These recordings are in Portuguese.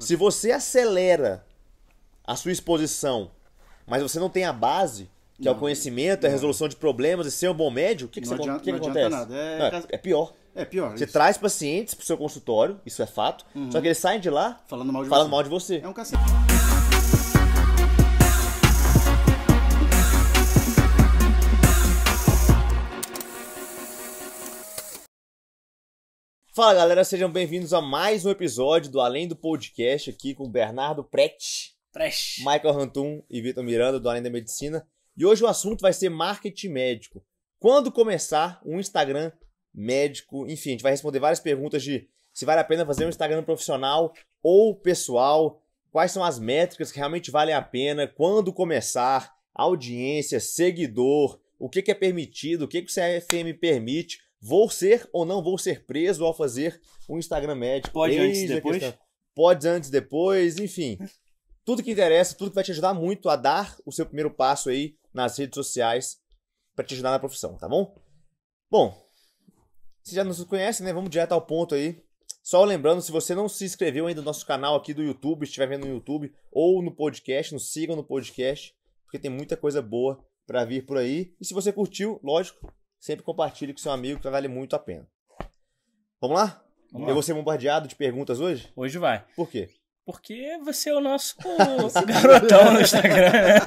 Se você acelera a sua exposição, mas você não tem a base, que não, é o conhecimento, é a resolução de problemas e ser um bom médico, o que, que, você, adianta, que, que acontece? Nada. É... Não, é, é pior. É pior. Você isso. traz pacientes pro seu consultório, isso é fato, uhum. só que uhum. eles saem de lá falando mal de falando você. Mal de você. É um cacete. Fala galera, sejam bem-vindos a mais um episódio do Além do Podcast aqui com Bernardo Prete, Michael Rantum e Vitor Miranda do Além da Medicina. E hoje o assunto vai ser marketing médico. Quando começar um Instagram médico? Enfim, a gente vai responder várias perguntas de se vale a pena fazer um Instagram profissional ou pessoal, quais são as métricas que realmente valem a pena, quando começar, audiência, seguidor, o que, é permitido, o que o CFM permite. Vou ser ou não vou ser preso ao fazer um Instagram médico? Pode antes, depois? Questão. Pode antes, depois, enfim. Tudo que interessa, tudo que vai te ajudar muito a dar o seu primeiro passo aí nas redes sociais para te ajudar na profissão, tá bom? Bom, você já nos conhece, né? Vamos direto ao ponto aí. Só lembrando, se você não se inscreveu ainda no nosso canal aqui do YouTube, estiver vendo no YouTube ou no podcast, nos sigam no podcast, porque tem muita coisa boa para vir por aí. E se você curtiu, lógico, sempre compartilhe com seu amigo, que vale muito a pena. Vamos lá? Vamos Eu lá. vou ser bombardeado de perguntas hoje? Hoje vai. Por quê? Porque você é o nosso é garotão no Instagram, né?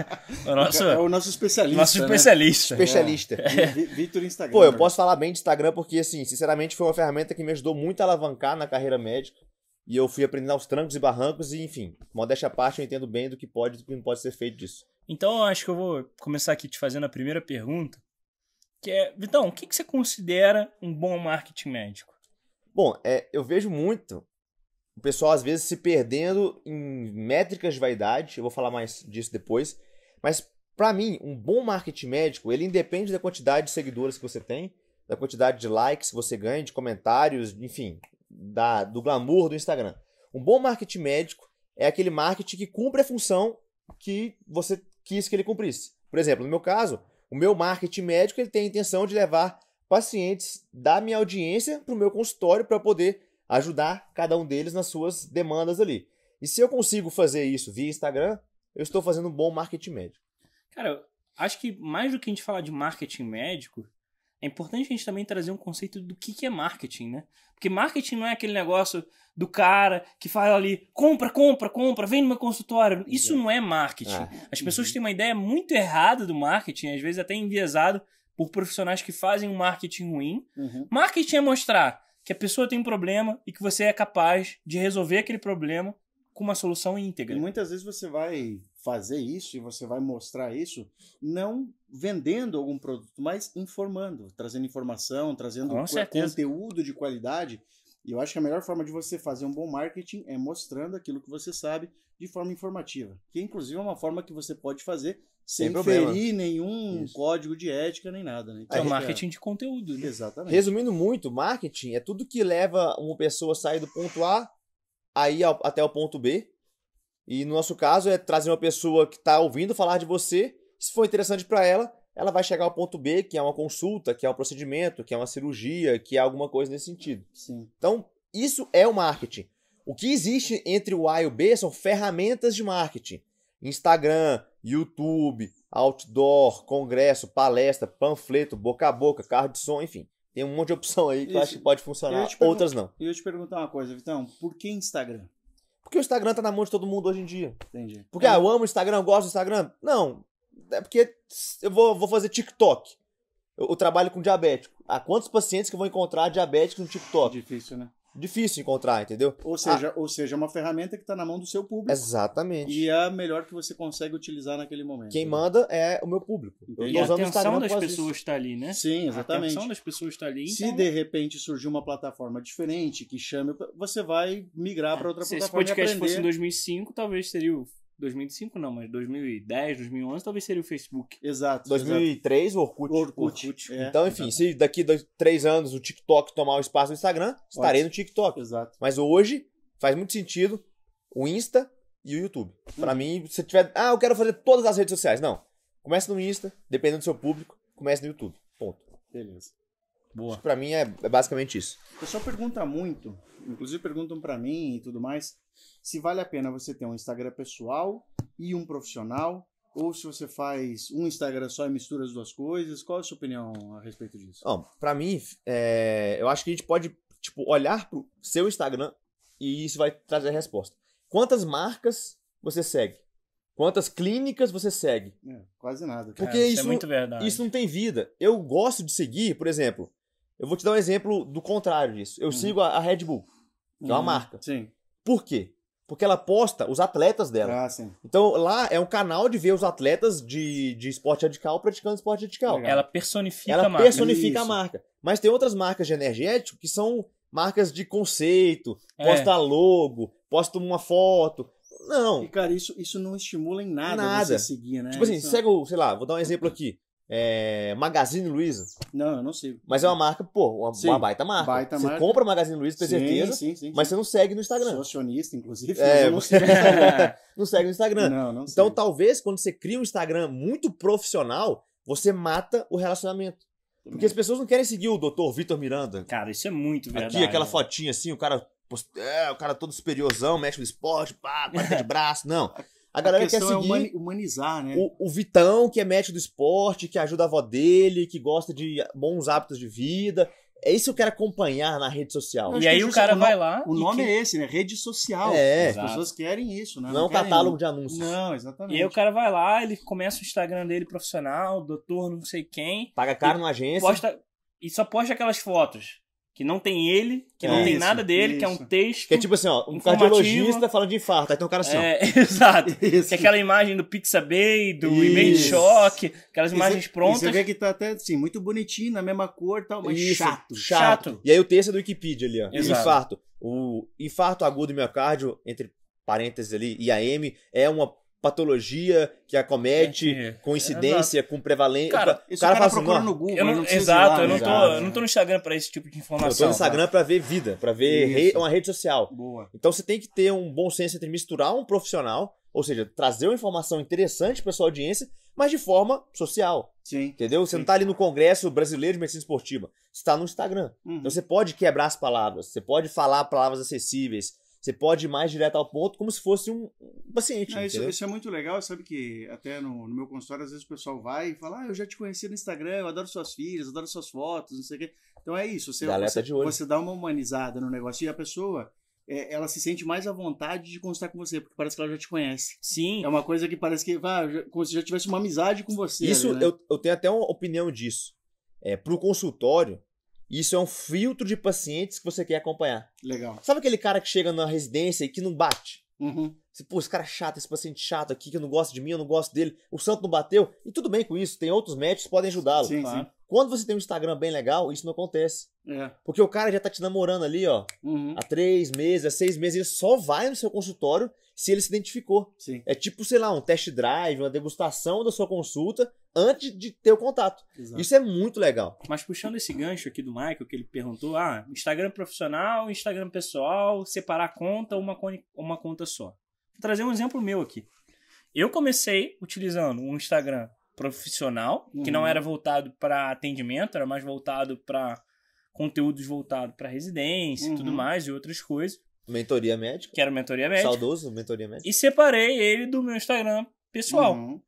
O é nosso, é o nosso especialista. Nosso especialista. Né? Especialista. É. é. Vitor Instagram. Pô, eu né? posso falar bem de Instagram porque, assim, sinceramente, foi uma ferramenta que me ajudou muito a alavancar na carreira médica. E eu fui aprendendo aos trancos e barrancos, e enfim, modéstia à parte, eu entendo bem do que pode e do que não pode ser feito disso. Então, eu acho que eu vou começar aqui te fazendo a primeira pergunta, que é, Vitão, o que, que você considera um bom marketing médico? Bom, é, eu vejo muito o pessoal às vezes se perdendo em métricas de vaidade, eu vou falar mais disso depois, mas para mim, um bom marketing médico, ele independe da quantidade de seguidores que você tem, da quantidade de likes que você ganha, de comentários, enfim, da, do glamour do Instagram. Um bom marketing médico é aquele marketing que cumpre a função que você quis que ele cumprisse. Por exemplo, no meu caso, o meu marketing médico ele tem a intenção de levar pacientes da minha audiência para o meu consultório para poder ajudar cada um deles nas suas demandas ali. E se eu consigo fazer isso via Instagram, eu estou fazendo um bom marketing médico. Cara, acho que mais do que a gente falar de marketing médico, é importante a gente também trazer um conceito do que, que é marketing, né? Porque marketing não é aquele negócio do cara que fala ali, compra, compra, compra, vem no meu consultório. Isso não é marketing. É. As pessoas uhum. têm uma ideia muito errada do marketing, às vezes até enviesado por profissionais que fazem um marketing ruim. Uhum. Marketing é mostrar que a pessoa tem um problema e que você é capaz de resolver aquele problema com uma solução íntegra. E muitas vezes você vai fazer isso e você vai mostrar isso não vendendo algum produto, mas informando, trazendo informação, trazendo conteúdo de qualidade. E eu acho que a melhor forma de você fazer um bom marketing é mostrando aquilo que você sabe de forma informativa, que inclusive é uma forma que você pode fazer sem, sem ferir nenhum Isso. código de ética nem nada. Né? É então, é marketing é... de conteúdo. Né? Exatamente. Resumindo muito, marketing é tudo que leva uma pessoa a sair do ponto A aí ao, até o ponto B e no nosso caso é trazer uma pessoa que está ouvindo falar de você, se for interessante para ela, ela vai chegar ao ponto B, que é uma consulta, que é um procedimento, que é uma cirurgia, que é alguma coisa nesse sentido. Sim. Então, isso é o marketing. O que existe entre o A e o B são ferramentas de marketing. Instagram, YouTube, outdoor, congresso, palestra, panfleto, boca a boca, carro de som, enfim. Tem um monte de opção aí que Isso. eu acho que pode funcionar, outras não. E eu te perguntar uma coisa, Vitão, por que Instagram? Porque o Instagram tá na mão de todo mundo hoje em dia. Entendi. Porque, é. ah, eu amo o Instagram, eu gosto do Instagram. Não. É porque eu vou, vou fazer TikTok. Eu, eu trabalho com diabético. Ah, quantos pacientes que vão encontrar diabéticos no TikTok? Difícil, né? difícil encontrar, entendeu? Ou ah, seja, ah. ou seja, é uma ferramenta que está na mão do seu público. Exatamente. E é a melhor que você consegue utilizar naquele momento. Quem né? manda é o meu público. Eu e a tá né? atenção das pessoas está ali, né? Sim, exatamente. A atenção das pessoas está ali. Então... Se de repente surgir uma plataforma diferente que chame, você vai migrar é. para outra Se plataforma. Se esse podcast fosse em 2005, talvez seria o 2005 não, mas 2010, 2011 talvez seria o Facebook. Exato. 2003 o Orkut. Orkut. Orkut. É, então, enfim, se daqui a três anos o TikTok tomar o espaço do Instagram, estarei no TikTok. Exato. Mas hoje faz muito sentido o Insta e o YouTube. Hum. Para mim, se tiver, ah, eu quero fazer todas as redes sociais, não. Comece no Insta, dependendo do seu público, comece no YouTube. Ponto. Beleza. Boa. pra mim é, é basicamente isso. O pessoal pergunta muito, inclusive perguntam para mim e tudo mais, se vale a pena você ter um Instagram pessoal e um profissional, ou se você faz um Instagram só e mistura as duas coisas. Qual é a sua opinião a respeito disso? Bom, pra mim, é, eu acho que a gente pode tipo, olhar pro seu Instagram e isso vai trazer a resposta. Quantas marcas você segue? Quantas clínicas você segue? É, quase nada. Cara. Porque isso, isso, é isso, não tem vida. Eu gosto de seguir, por exemplo, eu vou te dar um exemplo do contrário disso. Eu uhum. sigo a, a, Red Bull, que uhum. é uma hum, marca. Sim. Por quê? Porque ela posta os atletas dela. Ah, sim. Então lá é um canal de ver os atletas de, de esporte radical praticando esporte radical. Legal. Ela personifica ela a marca. Ela personifica Isso. a marca. Mas tem outras marcas de energético que são marcas de conceito, é. posta logo, posta uma foto. Não. E, cara, isso, isso não estimula em nada, nada. você seguir, né? Tipo assim, isso... É segue, sei lá, vou dar um exemplo hum. aqui é, Magazine Luiza. Não, eu não sigo. Mas é uma marca, pô, uma, sim, uma baita marca. Baita você marca. compra Magazine Luiza, tem sim, certeza, sim, mas você não segue no Instagram. Sou acionista, inclusive, é, não sigo não segue no Instagram. Não, não então, talvez, quando você cria um Instagram muito profissional, você mata o relacionamento. Também. Porque as pessoas não querem seguir o Dr. Vitor Miranda. Cara, isso é muito verdade. Aqui, aquela fotinha assim, o cara é, o cara todo superiorzão, mexe no esporte, pá, de braço. Não. A galera a quer é seguir. É humanizar, né? O, o, Vitão, que é médico do esporte, que ajuda a avó dele, que gosta de bons hábitos de vida. É isso que eu quero acompanhar na rede social. e aí o cara vai lá. O nome que... é esse, né? Rede social. É. As pessoas querem isso, né? Não, não catálogo de anúncios. Não, exatamente. E aí o cara vai lá, ele começa o Instagram dele profissional, doutor não sei quem. Paga caro numa agência. Posta... E só posta aquelas fotos que não tem ele, que é, não tem isso, nada dele, isso. que é um texto. Que é tipo assim, ó, um cardiologista falando de infarto, aí tem um cara assim. Ó. É, exato. Isso. Que é aquela imagem do Pizza do e-mail de choque, aquelas imagens isso, prontas. Você vê que tá até assim, muito bonitinho, na mesma cor e tal, mas chato, chato, chato. E aí o texto é do Wikipedia ali, ó. Exato. Infarto. O infarto agudo do miocárdio, entre parênteses ali, IAM, é uma patologia que é acomete, é, é. coincidência, é, com prevalência. Cara, isso o cara, cara procura assim, no Google. Eu não, não exato, eu não, tô, eu não tô no Instagram para esse tipo de informação. Eu tô no Instagram para ver vida, para ver re, uma rede social. Boa. Então você tem que ter um bom senso entre misturar um profissional, ou seja, trazer uma informação interessante para sua audiência, mas de forma social. Sim. Entendeu? Você Sim. não tá ali no Congresso Brasileiro de Medicina Esportiva, você tá no Instagram. Uhum. Então você pode quebrar as palavras, você pode falar palavras acessíveis, você pode ir mais direto ao ponto, como se fosse um paciente. isso, isso, é muito legal, sabe que até no, no, meu consultório, às vezes o pessoal vai e fala: Ah, eu já te conheci no Instagram, eu adoro suas filhas, adoro suas fotos, não sei o quê. Então é isso, você, você, você dá uma humanizada no negócio e a pessoa é, ela se sente mais à vontade de consultar com você, porque parece que ela já te conhece. Sim. É uma coisa que parece que, vai como se já tivesse uma amizade com você. Isso, ali, né? eu, eu tenho até uma opinião disso. É, para o consultório, isso é um filtro de pacientes que você quer acompanhar. Legal. Sabe aquele cara que chega na residência e que não bate? Uhum. Você, Pô, esse cara é chato, esse paciente chato aqui que não gosta de mim, eu não gosto dele. O santo não bateu. E tudo bem com isso, tem outros médicos que podem ajudá-lo. Sim, tá? sim. Quando você tem um Instagram bem legal, isso não acontece. É. Porque o cara já tá te namorando ali, ó, uhum. há três meses, há seis meses, ele só vai no seu consultório se ele se identificou. Sim. É tipo, sei lá, um test drive, uma degustação da sua consulta, antes de ter o contato. Exato. Isso é muito legal. Mas puxando esse gancho aqui do Michael, que ele perguntou: ah, Instagram profissional, Instagram pessoal, separar a conta ou uma, uma conta só. Vou trazer um exemplo meu aqui. Eu comecei utilizando um Instagram profissional, que não uhum. era voltado para atendimento, era mais voltado para conteúdos voltados para residência uhum. e tudo uhum. mais, e outras coisas. Mentoria médica. Que era mentoria médica. Saudoso, mentoria médica. E separei ele do meu Instagram pessoal. Uhum.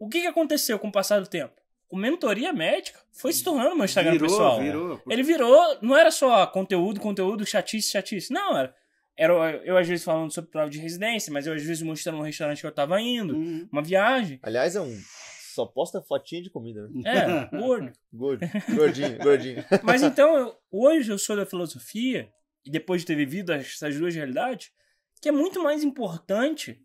O que, que aconteceu com o passar do tempo? O Mentoria Médica foi se tornando meu Instagram virou, pessoal. Virou, é. por... Ele virou, não era só conteúdo, conteúdo, chatice, chatice. Não, era era eu às vezes falando sobre prova de residência, mas eu às vezes mostrando um restaurante que eu tava indo, uhum. uma viagem. Aliás, é um só posta fotinha de comida, né? É, gordo. gordo. Gordinho, gordinho. Mas então, eu, hoje eu sou da filosofia, e depois de ter vivido essas duas realidades, que é muito mais importante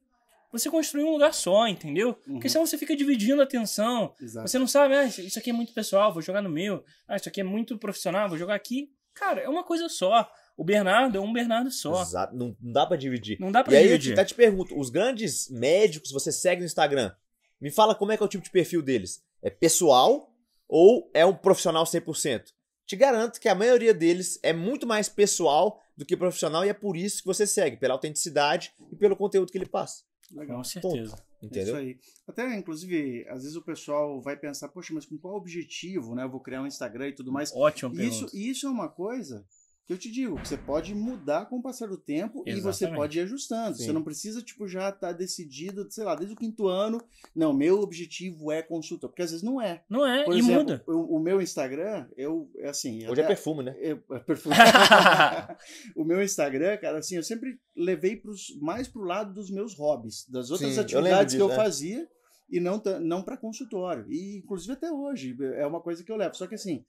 você construir um lugar só, entendeu? Uhum. Porque senão você fica dividindo a atenção. Exato. Você não sabe, ah, isso aqui é muito pessoal, vou jogar no meu. Ah, isso aqui é muito profissional, vou jogar aqui. Cara, é uma coisa só. O Bernardo é um Bernardo só. Exato. Não, não dá pra dividir. Não dá pra e dividir. E aí eu até te pergunto, os grandes médicos você segue no Instagram, me fala como é que é o tipo de perfil deles. É pessoal ou é um profissional 100%? Te garanto que a maioria deles é muito mais pessoal do que profissional e é por isso que você segue, pela autenticidade e pelo conteúdo que ele passa. Legal. Com certeza. Ponto. Entendeu? Isso aí. Até, inclusive, às vezes o pessoal vai pensar, poxa, mas com qual objetivo, né? Eu vou criar um Instagram e tudo hum, mais. Ótimo, isso, isso é uma coisa que eu te digo, você pode mudar com o passar do tempo Exatamente. e você pode ir ajustando. Sim. Você não precisa, tipo, já estar tá decidido, sei lá, desde o quinto ano, não, meu objetivo é consulta, porque às vezes não é. Não é, Por e exemplo, muda. O, o, meu Instagram, eu, é assim... Hoje é até, né? é perfume, né? é perfume. o meu Instagram, cara, assim, eu sempre levei pros, mais pro lado dos meus hobbies, das outras Sim, atividades eu disso, que eu né? fazia e não, não para consultório. E, inclusive, até hoje, é uma coisa que eu levo. Só que, assim,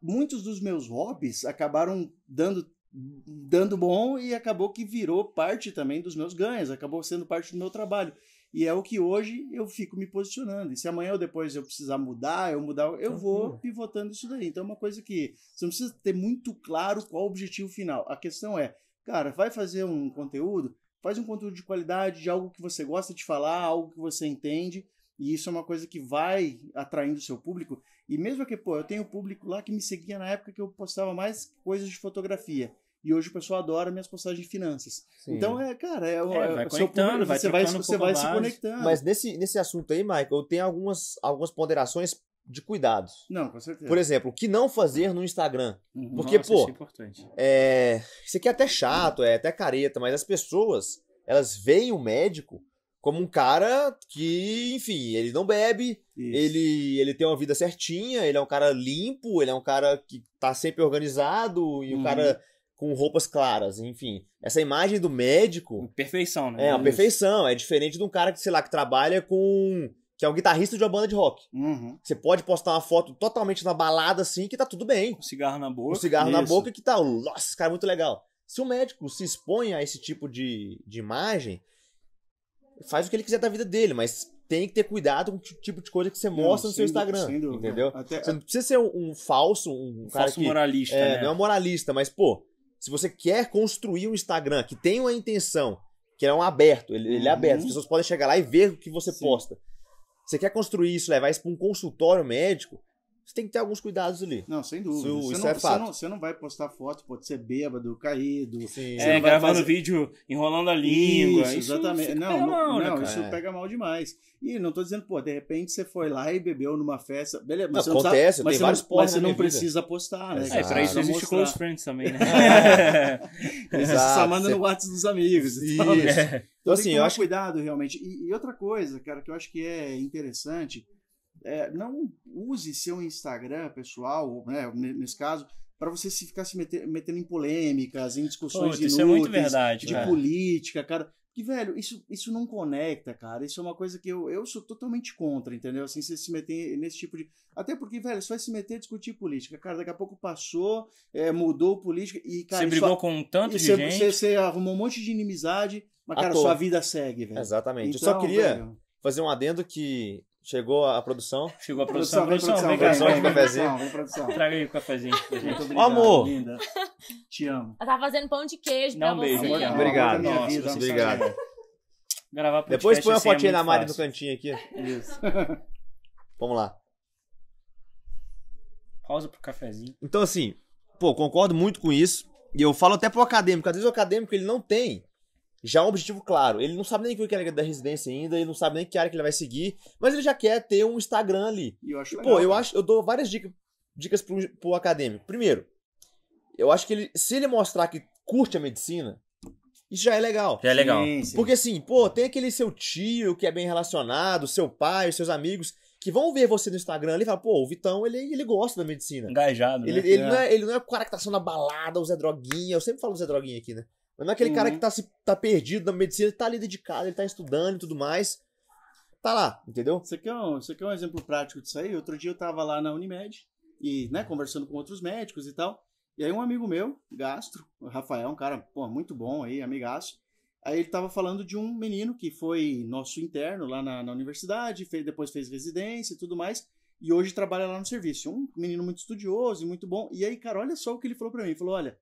muitos dos meus hobbies acabaram dando dando bom e acabou que virou parte também dos meus ganhos, acabou sendo parte do meu trabalho. E é o que hoje eu fico me posicionando. E se amanhã ou depois eu precisar mudar, eu mudar, eu vou pivotando isso daí. Então é uma coisa que você não precisa ter muito claro qual o objetivo final. A questão é, cara, vai fazer um conteúdo, faz um conteúdo de qualidade, de algo que você gosta de falar, algo que você entende e isso é uma coisa que vai atraindo o seu público. E mesmo que, pô, eu tenho público lá que me seguia na época que eu postava mais coisas de fotografia. E hoje o pessoal adora minhas postagens de finanças. Sim. Então, é, cara, é, é, é, vai o seu público, vai você vai, você vai se conectando. Mas nesse, nesse assunto aí, Michael, tem algumas, algumas ponderações de cuidados. Não, com certeza. Por exemplo, o que não fazer no Instagram. Uhum. Porque, Nossa, pô, isso, é importante. É, isso aqui é até chato, é até careta, mas as pessoas, elas veem o médico como um cara que, enfim, ele não bebe, ele, ele tem uma vida certinha, ele é um cara limpo, ele é um cara que tá sempre organizado e uhum. um cara com roupas claras, enfim. Essa imagem do médico. Perfeição, né? É, uma perfeição. É diferente de um cara que, sei lá, que trabalha com. que é um guitarrista de uma banda de rock. Uhum. Você pode postar uma foto totalmente na balada assim que tá tudo bem. Com cigarro na boca. Com cigarro Isso. na boca que tá. Nossa, esse cara é muito legal. Se o médico se expõe a esse tipo de, de imagem, faz o que ele quiser da vida dele, mas tem que ter cuidado com o tipo de coisa que você mostra não, no seu Instagram. entendeu? Até, você não precisa ser um, um falso, um, um falso que, moralista. É, né? Não é um moralista, mas, pô, se você quer construir um Instagram que tem uma intenção, que é um aberto, ele, ele é aberto, as uhum. pessoas podem chegar lá e ver o que você Sim. posta. Você quer construir isso, levar isso para um consultório médico, você tem que ter alguns cuidados ali. Não, sem dúvida. você isso não, é você Não, você não vai postar foto, pode ser bêbado, caído. Sim. Você é, gravando fazer... vídeo, enrolando a língua. Isso, isso exatamente. Não, mal, né, não, né, isso pega mal demais. E não tô dizendo, pô, de repente você foi lá e bebeu numa festa. Beleza, mas não, você acontece, não sabe, tem vários posts Mas você não precisa postar, né? Exato. É, é, pra isso existe close friends também, né? é. Exato. Só manda no WhatsApp dos amigos. Então, né? então, então assim, eu acho... cuidado realmente. E, e outra coisa, cara, que eu acho que é interessante é, não use seu Instagram pessoal, né, nesse caso, para você se ficar se meter, metendo em polêmicas, em discussões de é inúteis, é verdade, de cara. política, cara. Que, velho, isso, isso não conecta, cara. Isso é uma coisa que eu, eu sou totalmente contra, entendeu? Assim, você se meter nesse tipo de. Até porque, velho, você vai se meter a discutir política. Cara, daqui a pouco passou, é, mudou política. E, cara, você brigou com um tanto de você, gente. Você, você, arrumou um monte de inimizade, mas, cara, sua vida segue, velho. Exatamente. Então, eu só então, queria velho... fazer um adendo que Chegou a, produção? Chegou a produção. Produção, produção, produção, vem, vem, vem, produção, Traga aí o cafezinho. obrigado, Amor! Linda. Te amo. Ela tá fazendo pão de queijo Não, pra beijo. você. obrigado. Nossa, vida, obrigado. Gravar podcast Depois põe uma assim é fotinha é na Mari no cantinho aqui. Isso. Vamos lá. Pausa pro cafezinho. Então, assim, pô, concordo muito com isso. E eu falo até pro acadêmico. Às vezes o acadêmico ele não tem já é um objetivo claro. Ele não sabe nem o que é da residência ainda, ele não sabe nem que área que ele vai seguir, mas ele já quer ter um Instagram ali. E eu acho e, legal, pô, eu acho, eu dou várias dicas, dicas pro, pro acadêmico. Primeiro, eu acho que ele, se ele mostrar que curte a medicina, isso já é legal. Já é legal. Sim, sim. Porque assim, pô, tem aquele seu tio que é bem relacionado, seu pai, seus amigos, que vão ver você no Instagram ali e falar, pô, o Vitão, ele, ele gosta da medicina. Engajado, né? Ele, ele é. Não é, ele não é o cara que tá só na balada, o Zé Droguinha. Eu sempre falo do Zé Droguinha aqui, né? Mas não é aquele uhum. cara né? que tá, se, tá perdido na medicina, ele tá ali dedicado, ele tá estudando e tudo mais. Tá lá, entendeu? Isso aqui, é um, isso aqui é um exemplo prático disso aí. Outro dia eu tava lá na Unimed e, né, conversando com outros médicos e tal. E aí um amigo meu, gastro, o Rafael, um cara, pô, muito bom aí, amigaço. Aí ele tava falando de um menino que foi nosso interno lá na, na universidade, fez, depois fez residência e tudo mais, e hoje trabalha lá no serviço. Um menino muito estudioso e muito bom. E aí, cara, olha só o que ele falou para mim. Ele falou, olha,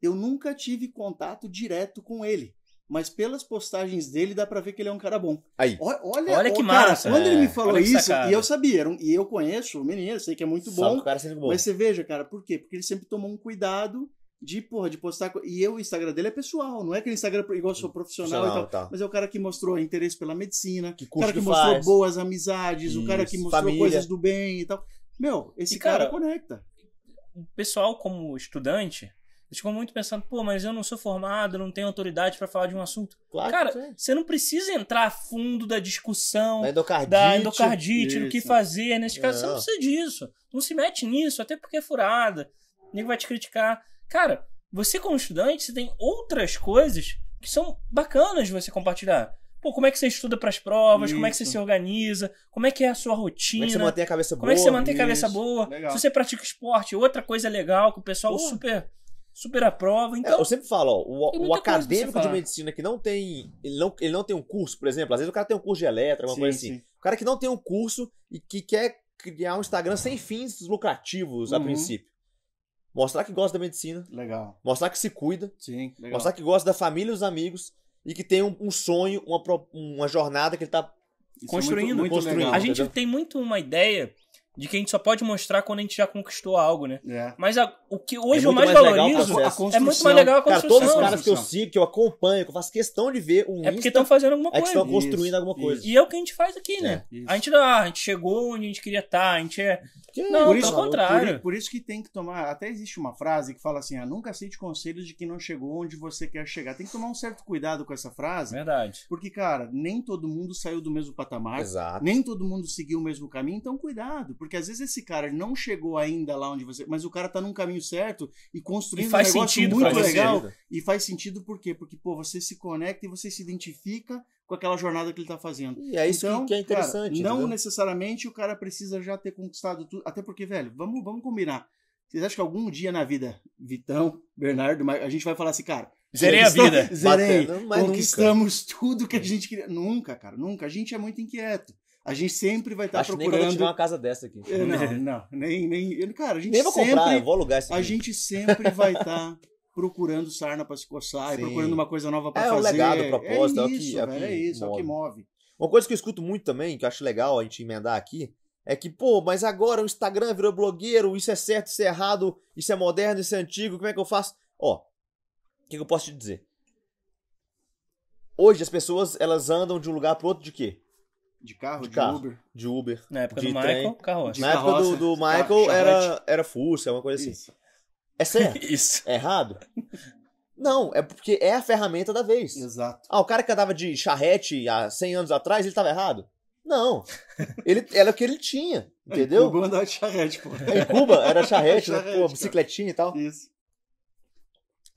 eu nunca tive contato direto com ele. Mas pelas postagens dele dá pra ver que ele é um cara bom. Aí. O, olha, olha que cara, massa. Quando é. ele me é, falou isso, e eu sabia, era um, e eu conheço o menino, sei que é muito bom. cara é bom. Mas você veja, cara, por quê? Porque ele sempre tomou um cuidado de, porra, de postar. E eu, o Instagram dele é pessoal, não é aquele Instagram igual sou profissional e tal. Tá. Mas é o cara que mostrou interesse pela medicina, que o cara que, que mostrou faz. boas amizades, isso, o cara que mostrou família. coisas do bem e tal. Meu, esse e, cara, cara conecta. O pessoal, como estudante, ficou muito pensando, pô, mas eu não sou formado, não tenho autoridade para falar de um assunto. Claro Cara, é. você não precisa entrar a fundo da discussão, da endocardite, da endocardite do que fazer. Nesse né? caso, não. você não é. precisa disso. Não se mete nisso, até porque é furada. Ninguém vai te criticar. Cara, você como estudante, você tem outras coisas que são bacanas de você compartilhar. Pô, como é que você estuda para as provas? Isso. Como é que você se organiza? Como é que é a sua rotina? Como é que você mantém a cabeça boa? Como é que você mantém a cabeça boa? Legal. Se você pratica esporte, outra coisa legal que o pessoal super super a prova. É, então, é, eu sempre falo, ó, o, o acadêmico de medicina que não tem ele, não. ele não tem um curso, por exemplo, às vezes o cara tem um curso de eletro, alguma sim, coisa assim. Sim. O cara que não tem um curso e que quer criar um Instagram sem fins lucrativos a uhum. princípio. Mostrar que gosta da medicina. Legal. Mostrar que se cuida. Sim, legal. Mostrar que gosta da família e dos amigos. E que tem um, um sonho, uma, uma jornada que ele está construindo. É muito, muito construindo legal. a gente tem muito uma ideia de que a gente só pode mostrar quando a gente já conquistou algo, né? É. Mas a, o que é hoje é eu mais, mais valorizo é muito mais legal a construção. Cara, todos os caras que eu sigo, que eu acompanho, que eu faço questão de ver um É porque estão fazendo alguma coisa. É que estão construindo isso, alguma coisa. Isso. E é o que a gente faz aqui, é, né? É, a gente ah, a gente chegou onde a gente queria estar, tá, a gente é... Que? Não, por isso, ao contrário. Por, por, isso que tem que tomar... Até existe uma frase que fala assim, ah, nunca aceite conselhos de quem não chegou onde você quer chegar. Tem que tomar um certo cuidado com essa frase. Verdade. Porque, cara, nem todo mundo saiu do mesmo patamar. Exato. Nem todo mundo seguiu o mesmo caminho, então cuidado. Porque porque às vezes esse cara não chegou ainda lá onde você, mas o cara tá num caminho certo e construindo e um negócio sentido, muito legal sentido. e faz sentido por quê? Porque pô, você se conecta e você se identifica com aquela jornada que ele tá fazendo. E é isso então, que é interessante. Cara, não entendeu? necessariamente o cara precisa já ter conquistado tudo, até porque velho, vamos vamos combinar. Vocês acham que algum dia na vida, Vitão, Bernardo, a gente vai falar assim, cara, Zerei a vida. Zerei. Batendo, Conquistamos nunca. tudo que a gente queria. Nunca, cara, nunca. A gente é muito inquieto a gente sempre vai estar tá procurando. Nem que eu tiver uma casa dessa aqui. É, não, não, nem, nem, cara, a gente nem vou sempre, comprar, eu vou alugar esse. A aqui. gente sempre vai estar tá procurando sarna para se coçar, Sim. procurando uma coisa nova para é, fazer. É o legado, a propósito, é, é isso, é o que, velho, é, isso, é o que move. Uma coisa que eu escuto muito também, que eu acho legal a gente emendar aqui, é que, pô, mas agora o Instagram virou blogueiro, isso é certo, isso é errado, isso é moderno, isso é antigo, como é que eu faço? Ó, o que, que eu posso te dizer? Hoje as pessoas elas andam de um lugar para outro de quê? De carro, de, de carro, Uber? De Uber. Na época do Michael, carro, Na época do, do Michael carro, era, era Fusca, é uma coisa assim. Isso. É certo? Isso. É errado? Não, é porque é a ferramenta da vez. Exato. Ah, o cara que andava de charrete há 100 anos atrás, ele estava errado? Não. Ele, era o que ele tinha, entendeu? Em Cuba andava de charrete, pô. Em Cuba era charrete, charrete né? Pô, bicicletinha e tal. Isso.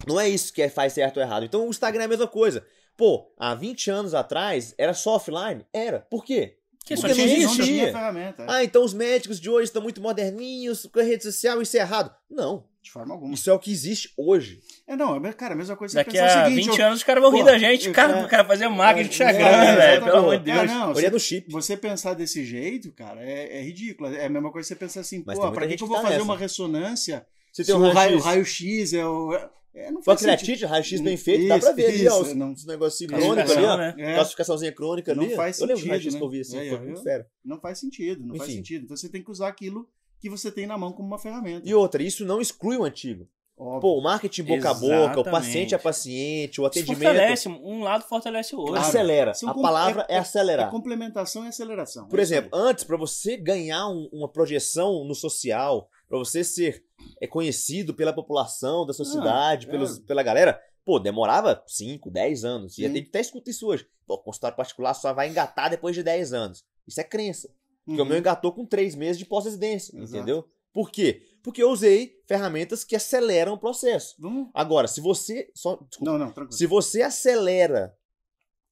Não é isso que é, faz certo ou errado. Então o Instagram é a mesma coisa. Pô, há 20 anos atrás era só offline? Era. Por quê? Que Porque não existia. É. Ah, então os médicos de hoje estão muito moderninhos, com a rede social, isso é errado. Não. De forma alguma. Isso é o que existe hoje. É, não, é cara, é a mesma coisa Daqui a seguinte, 20 eu... anos os caras vão rir da gente. cara, o cara fazer marketing de Instagram, velho. Pelo amor de Deus. Ah, não, você, do chip. Você pensar desse jeito, cara, é, é ridículo. É a mesma coisa você pensar assim, Mas pô, pra que, que eu vou tá fazer nessa. uma ressonância se, tem um raio, o raio-x é o... É, não faz raio-x bem feito, isso, dá pra ver ali, ó, os, é, não, os negocinhos crônicos ali, ó, é. classificação crônica não ali. faz sentido, eu lembro raio-x né? que eu vi, né? assim, é, foi muito fera. Não faz sentido, não Enfim. faz sentido. Então você tem que usar aquilo que você tem na mão como uma ferramenta. E outra, isso não exclui o antigo. Óbvio. Pô, o marketing boca Exatamente. a boca, o paciente a é paciente, o atendimento. Isso fortalece, um lado fortalece o outro. Claro. Acelera. Um a palavra é, é acelerar. É complementação e aceleração. Por exemplo, antes, para você ganhar um, uma projeção no social, para você ser é, conhecido pela população, da sociedade, ah, é. pelos, é. pela galera, pô, demorava 5, 10 anos. Sim. E até, até tá escuta isso hoje. Pô, consultório particular só vai engatar depois de 10 anos. Isso é crença. Porque o meu uhum. engatou com 3 meses de pós-residência, entendeu? Por quê? Porque eu usei ferramentas que aceleram o processo. Uhum. Agora, se você. Só, desculpa, não, não, tranquilo. Se você acelera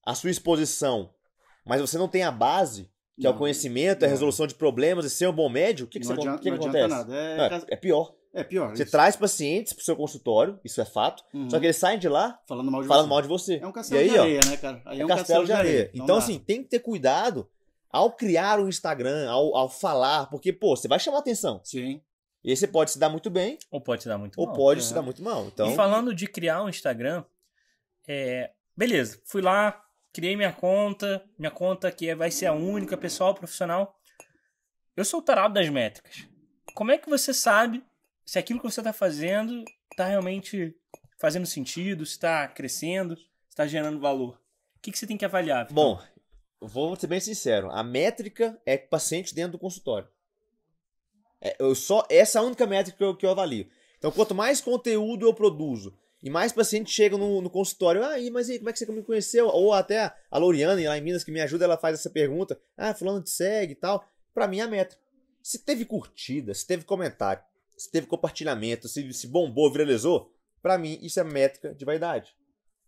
a sua exposição, mas você não tem a base, que não, é o conhecimento, não. é a resolução de problemas e é ser um bom médico, o que, que, você, adianta, que, acontece? Nada. É, é, é pior. É pior. Você isso. traz pacientes pro seu consultório, isso é fato, uhum. só que eles saem de lá falando mal de, falando você. Mal de você. É um castelo aí, de areia, ó, né, cara? Aí é, é um castelo, castelo de areia. De areia. Então, dá. assim, tem que ter cuidado ao criar o um Instagram, ao, ao falar, porque, pô, você vai chamar atenção. Sim. E aí você pode se dar muito bem. Ou pode se dar muito ou mal. Ou pode é. se dar muito mal. Então... E falando de criar um Instagram, é... beleza, fui lá, criei minha conta, minha conta que é, vai ser a única, pessoal, profissional. Eu sou o tarado das métricas. Como é que você sabe se aquilo que você está fazendo está realmente fazendo sentido, se está crescendo, se está gerando valor? O que, que você tem que avaliar? Victor? Bom, vou ser bem sincero. A métrica é paciente dentro do consultório. É, eu só essa é a única métrica que eu, que eu avalio. Então, quanto mais conteúdo eu produzo, e mais pacientes chegam no, no consultório, ah, e, mas e como é que você me conheceu? Ou até a Loriane, lá em Minas, que me ajuda, ela faz essa pergunta, ah, fulano te segue e tal. Pra mim é a meta. Se teve curtida, se teve comentário, se teve compartilhamento, se, se bombou, viralizou, para mim isso é métrica de vaidade.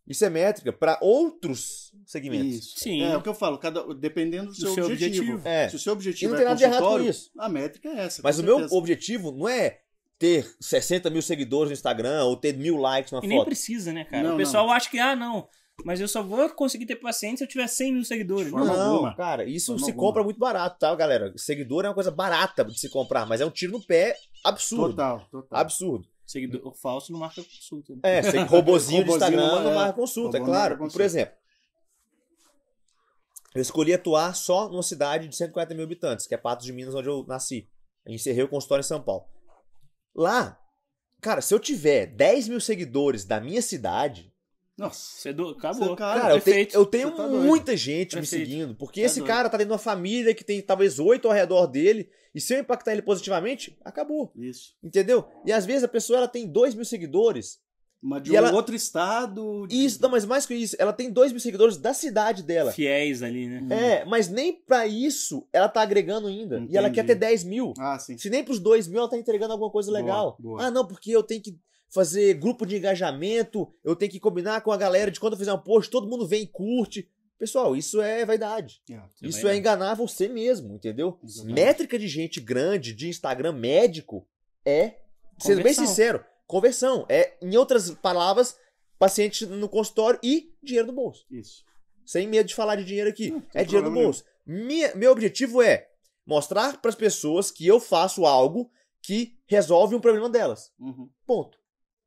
Isso é métrica para outros segmentos. Isso. Sim. É, é, o que eu falo, cada, dependendo do, do seu, seu, objetivo. objetivo. É. Se o seu objetivo e não é tem de errado com isso. A métrica é essa. Mas o certeza. meu objetivo não é ter 60 mil seguidores no Instagram ou ter mil likes na e foto. Nem precisa, né, cara? Não, o pessoal não. acha que, ah, não, mas eu só vou conseguir ter paciente se eu tiver 100 mil seguidores. Não, não cara, isso Forma se alguma. compra muito barato, tá, galera? Seguidor é uma coisa barata de se comprar, mas é um tiro no pé absurdo. Total, total. Absurdo. Seguidor falso não marca consulta. Né? É, robozinho do Instagram não, não é. marca consulta, é claro. Consulta. Por exemplo, eu escolhi atuar só numa cidade de 140 mil habitantes, que é Patos de Minas, onde eu nasci. Encerrei o consultório em São Paulo. Lá, cara, se eu tiver 10 mil seguidores da minha cidade. Nossa, você é do... acabou. Você, tá cara, cara eu, te, eu tenho tá muita gente me seguindo, porque tá esse doido. cara tá de uma família que tem talvez oito ao redor dele, e se eu impactar ele positivamente, acabou. Isso. Entendeu? E às vezes a pessoa ela tem 2 mil seguidores, mas de um ela... outro estado. De... Isso, não, mas mais que isso, ela tem 2 mil seguidores da cidade dela. Fiéis ali, né? Hum. É, mas nem para isso ela tá agregando ainda. Entendi. E ela quer ter 10 mil. Ah, sim. Se nem pros 2 mil ela tá entregando alguma coisa legal. Boa, boa. Ah, não, porque eu tenho que fazer grupo de engajamento, eu tenho que combinar com a galera de quando eu fizer um post, todo mundo vem e curte. Pessoal, isso é vaidade. É, isso vai é, é enganar você mesmo, entendeu? Exatamente. Métrica de gente grande, de Instagram médico, é, sendo bem sincero, conversão. É, em outras palavras, paciente no consultório e dinheiro do bolso. Isso. Sem medo de falar de dinheiro aqui. Não, é dinheiro do bolso. Minha, meu objetivo é mostrar para as pessoas que eu faço algo que resolve um problema delas. Uhum. Ponto.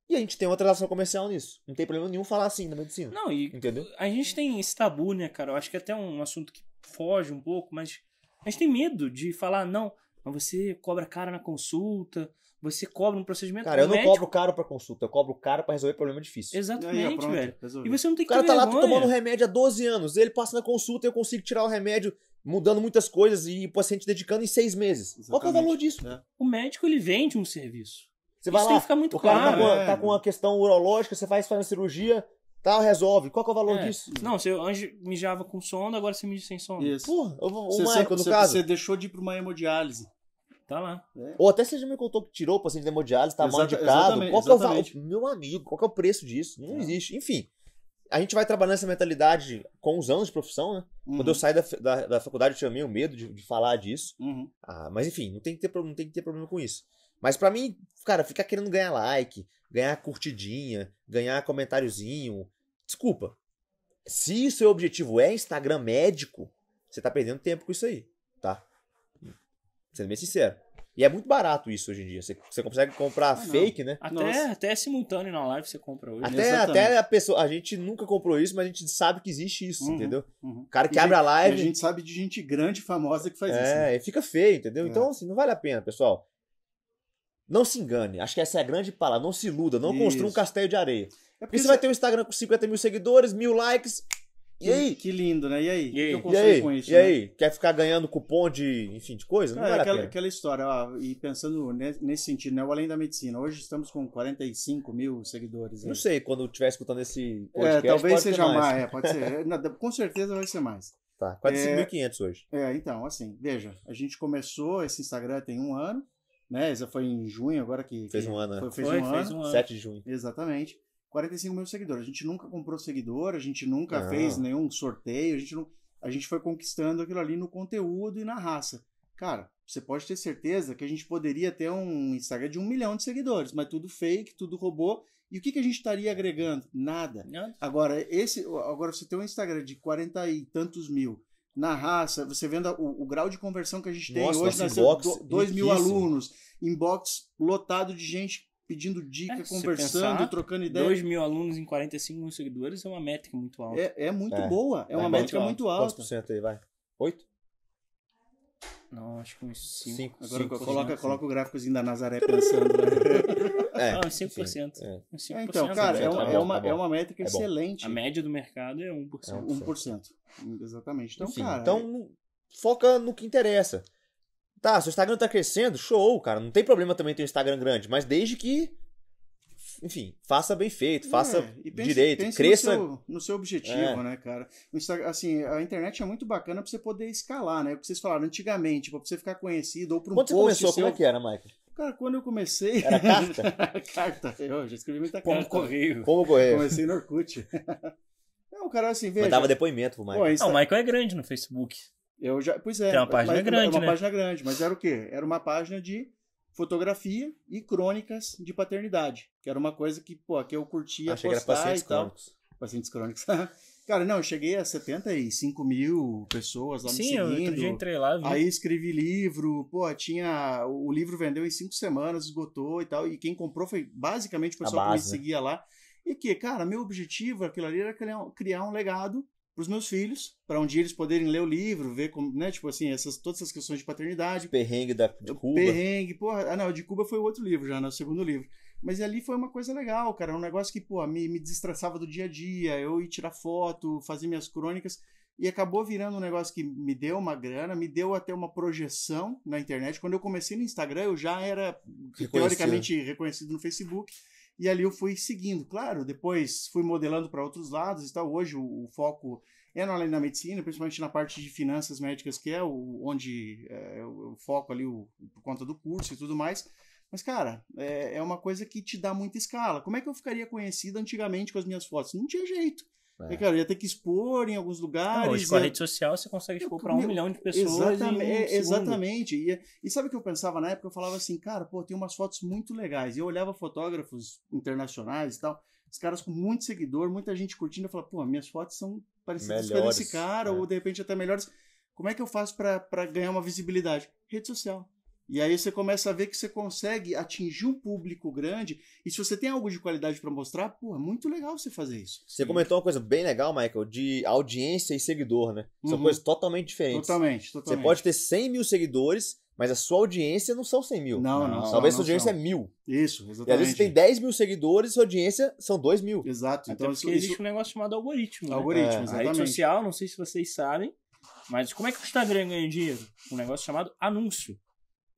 E a gente tem uma transação comercial nisso. Não tem problema nenhum falar assim na medicina. Não, e entendeu? A gente tem esse tabu, né, cara? Eu acho que é até um assunto que foge um pouco, mas a gente tem medo de falar, não, mas você cobra cara na consulta, você cobra um procedimento Cara, eu não médico. cobro caro pra consulta, eu cobro caro pra resolver problema difícil. Exatamente, Aí, velho. Resolvi. E você não tem que O cara tá lá tomando remédio há 12 anos, ele passa na consulta e eu consigo tirar o remédio mudando muitas coisas e o paciente dedicando em seis meses. Exatamente. Qual que é o valor disso? É. O médico, ele vende um serviço. Você vai lá, tem que ficar muito o cara tá claro. Tá com, é. tá com uma questão urológica, você faz, faz uma cirurgia, tal, tá, resolve. Qual que é o valor é. disso? Não, você antes mijava com sono, agora você mija sem sono. Isso. Porra, o, o você, Michael, no você, caso. Você deixou de ir para uma hemodiálise. Tá lá. É. Ou até você já me contou que tirou o paciente de hemodiálise, tá Exata, mal indicado. É exatamente, qual exatamente. é o Meu amigo, qual que é o preço disso? Não é. existe. Enfim, a gente vai trabalhando essa mentalidade com os anos de profissão, né? Uhum. Quando eu uhum. saí da, da, da, faculdade, eu tinha meio medo de, de falar disso. Uhum. Ah, mas enfim, não tem, que ter, não tem que ter problema com isso. Mas para mim, cara, ficar querendo ganhar like, ganhar curtidinha, ganhar comentáriozinho. Desculpa. Se o seu objetivo é Instagram médico, você tá perdendo tempo com isso aí. Sendo bem sincero. E é muito barato isso hoje em dia. Você, você consegue comprar ah, fake, né? Até, até é simultâneo na live você compra hoje. Até, até a pessoa. A gente nunca comprou isso, mas a gente sabe que existe isso, uhum, entendeu? Uhum. O cara que e abre a live. A gente sabe de gente grande, famosa que faz é, isso. É, né? fica feio, entendeu? É. Então, assim, não vale a pena, pessoal. Não se engane. Acho que essa é a grande palavra. Não se iluda, não isso. construa um castelo de areia. É porque, porque você vai ter um Instagram com 50 mil seguidores, mil likes, e aí? Que lindo, né? E aí? E aí? Que eu consigo com isso, e né? aí? Quer ficar ganhando cupom de, enfim, de coisa? Não é, vale aquela, aquela, história, ó, e pensando nesse sentido, né? O Além da Medicina, hoje estamos com 45 mil seguidores. Né? Não sei, quando estiver escutando esse é, podcast, é, talvez seja mais. mais. É, pode ser. É, não, com certeza vai ser mais. Tá, quase é, hoje. É, então, assim, veja, a gente começou esse Instagram tem um ano, né? Já foi em junho, agora que... Fez que um ano, né? Foi, fez, foi, um, fez ano, um ano. 7 de junho. Exatamente. 45 mil seguidores. A gente nunca comprou seguidor, a gente nunca fez nenhum sorteio, a gente, não, a gente foi conquistando aquilo ali no conteúdo e na raça. Cara, você pode ter certeza que a gente poderia ter um Instagram de um milhão de seguidores, mas tudo fake, tudo robô. E o que, que a gente estaria agregando? Nada. Agora, esse, agora você tem um Instagram de 40 e tantos mil na raça, você vendo o, o grau de conversão que a gente Nossa, tem hoje, nós temos 2 mil alunos, inbox lotado de gente pedindo dica, é, conversando, pensar, trocando ideia. 2 mil alunos em 45 mil seguidores é uma métrica muito alta. É, é muito é, boa, é tá uma métrica então, muito alta. Quantos por cento aí, vai? 8? Não, acho que uns 5. 5 Agora cinco coloca, coloca o gráficozinho da Nazaré pensando. Né? é, Não, uns 5%. É. 5%. É, então, cara, tá é, uma, é, uma, tá é uma métrica é excelente. A média do mercado é 1%. É 1%. 1%. Exatamente. Então, Enfim, cara... Então, é foca no que interessa. Tá, seu Instagram tá crescendo, show, cara. Não tem problema também ter um Instagram grande, mas desde que. Enfim, faça bem feito, faça é, pense, direito, pense cresça. No seu, no seu objetivo, é. né, cara? Assim, a internet é muito bacana pra você poder escalar, né? O que vocês falaram antigamente, pra você ficar conhecido ou pra um Quando post você começou, seu... como é que era, Michael? Cara, quando eu comecei. Era carta? carta. Eu já escrevi muita carta. Como né? correio. Como correio. Comecei no Orkut. Não, cara, assim, veja. Mandava depoimento pro Michael. Pô, Insta... Não, o Michael é grande no Facebook. Eu já, pois é. uma página página, grande, é uma né? página grande, mas era o quê? Era uma página de fotografia e crônicas de paternidade, que era uma coisa que, pô, que eu curtia Achei postar que era pacientes e tal. Crônicos. Pacientes crônicos. Cara, não, eu cheguei a 75 mil pessoas lá Sim, me seguindo. Sim, outro dia entrei lá. Aí escrevi livro, pô, tinha... O livro vendeu em cinco semanas, esgotou e tal. E quem comprou foi basicamente o pessoal que me né? seguia lá. E que, cara, meu objetivo, aquilo ali, era criar um legado para os meus filhos, para um dia eles poderem ler o livro, ver como, né, tipo assim, essas, todas essas questões de paternidade. Perrengue da de Cuba. Perrengue, porra, ah não, de Cuba foi o outro livro já, né, o segundo livro. Mas ali foi uma coisa legal, cara, um negócio que, pô, me, me destressava do dia a dia, eu ia tirar foto, fazer minhas crônicas, e acabou virando um negócio que me deu uma grana, me deu até uma projeção na internet. Quando eu comecei no Instagram, eu já era teoricamente reconhecido no Facebook, e ali eu fui seguindo. Claro, depois fui modelando para outros lados e tal. Hoje o, o foco é na, medicina, principalmente na parte de finanças médicas, que é o, onde é, eu, foco ali o, por conta do curso e tudo mais. Mas, cara, é, é uma coisa que te dá muita escala. Como é que eu ficaria conhecido antigamente com as minhas fotos? Não tinha jeito. É. E, é, cara, ia ter que expor em alguns lugares. Não, hoje, com a rede social, você consegue expor para um meu, milhão de pessoas. Exatamente. Um é, exatamente. E, e sabe o que eu pensava na época? Eu falava assim, cara, pô, tem umas fotos muito legais. E eu olhava fotógrafos internacionais e tal, os caras com muito seguidor, muita gente curtindo. Eu falava, pô, minhas fotos são parecidas melhores, com esse cara, é. ou de repente até melhores. Como é que eu faço para ganhar uma visibilidade? Rede social. E aí você começa a ver que você consegue atingir um público grande. E se você tem algo de qualidade para mostrar, pô, é muito legal você fazer isso. Você Sim. comentou uma coisa bem legal, Michael, de audiência e seguidor, né? São uhum. coisas totalmente diferentes. Totalmente, totalmente. Você pode ter 100 mil seguidores, mas a sua audiência não são 100 mil. Não, não. não Talvez não, sua audiência não. é mil. Isso, exatamente. E às vezes você tem 10 mil seguidores e sua audiência são 2 mil. Exato. Então isso... existe um negócio chamado algoritmo. Né? Algoritmo, é, exatamente. A rede social, não sei se vocês sabem, mas como é que o Instagram ganha dinheiro? Um negócio chamado anúncio.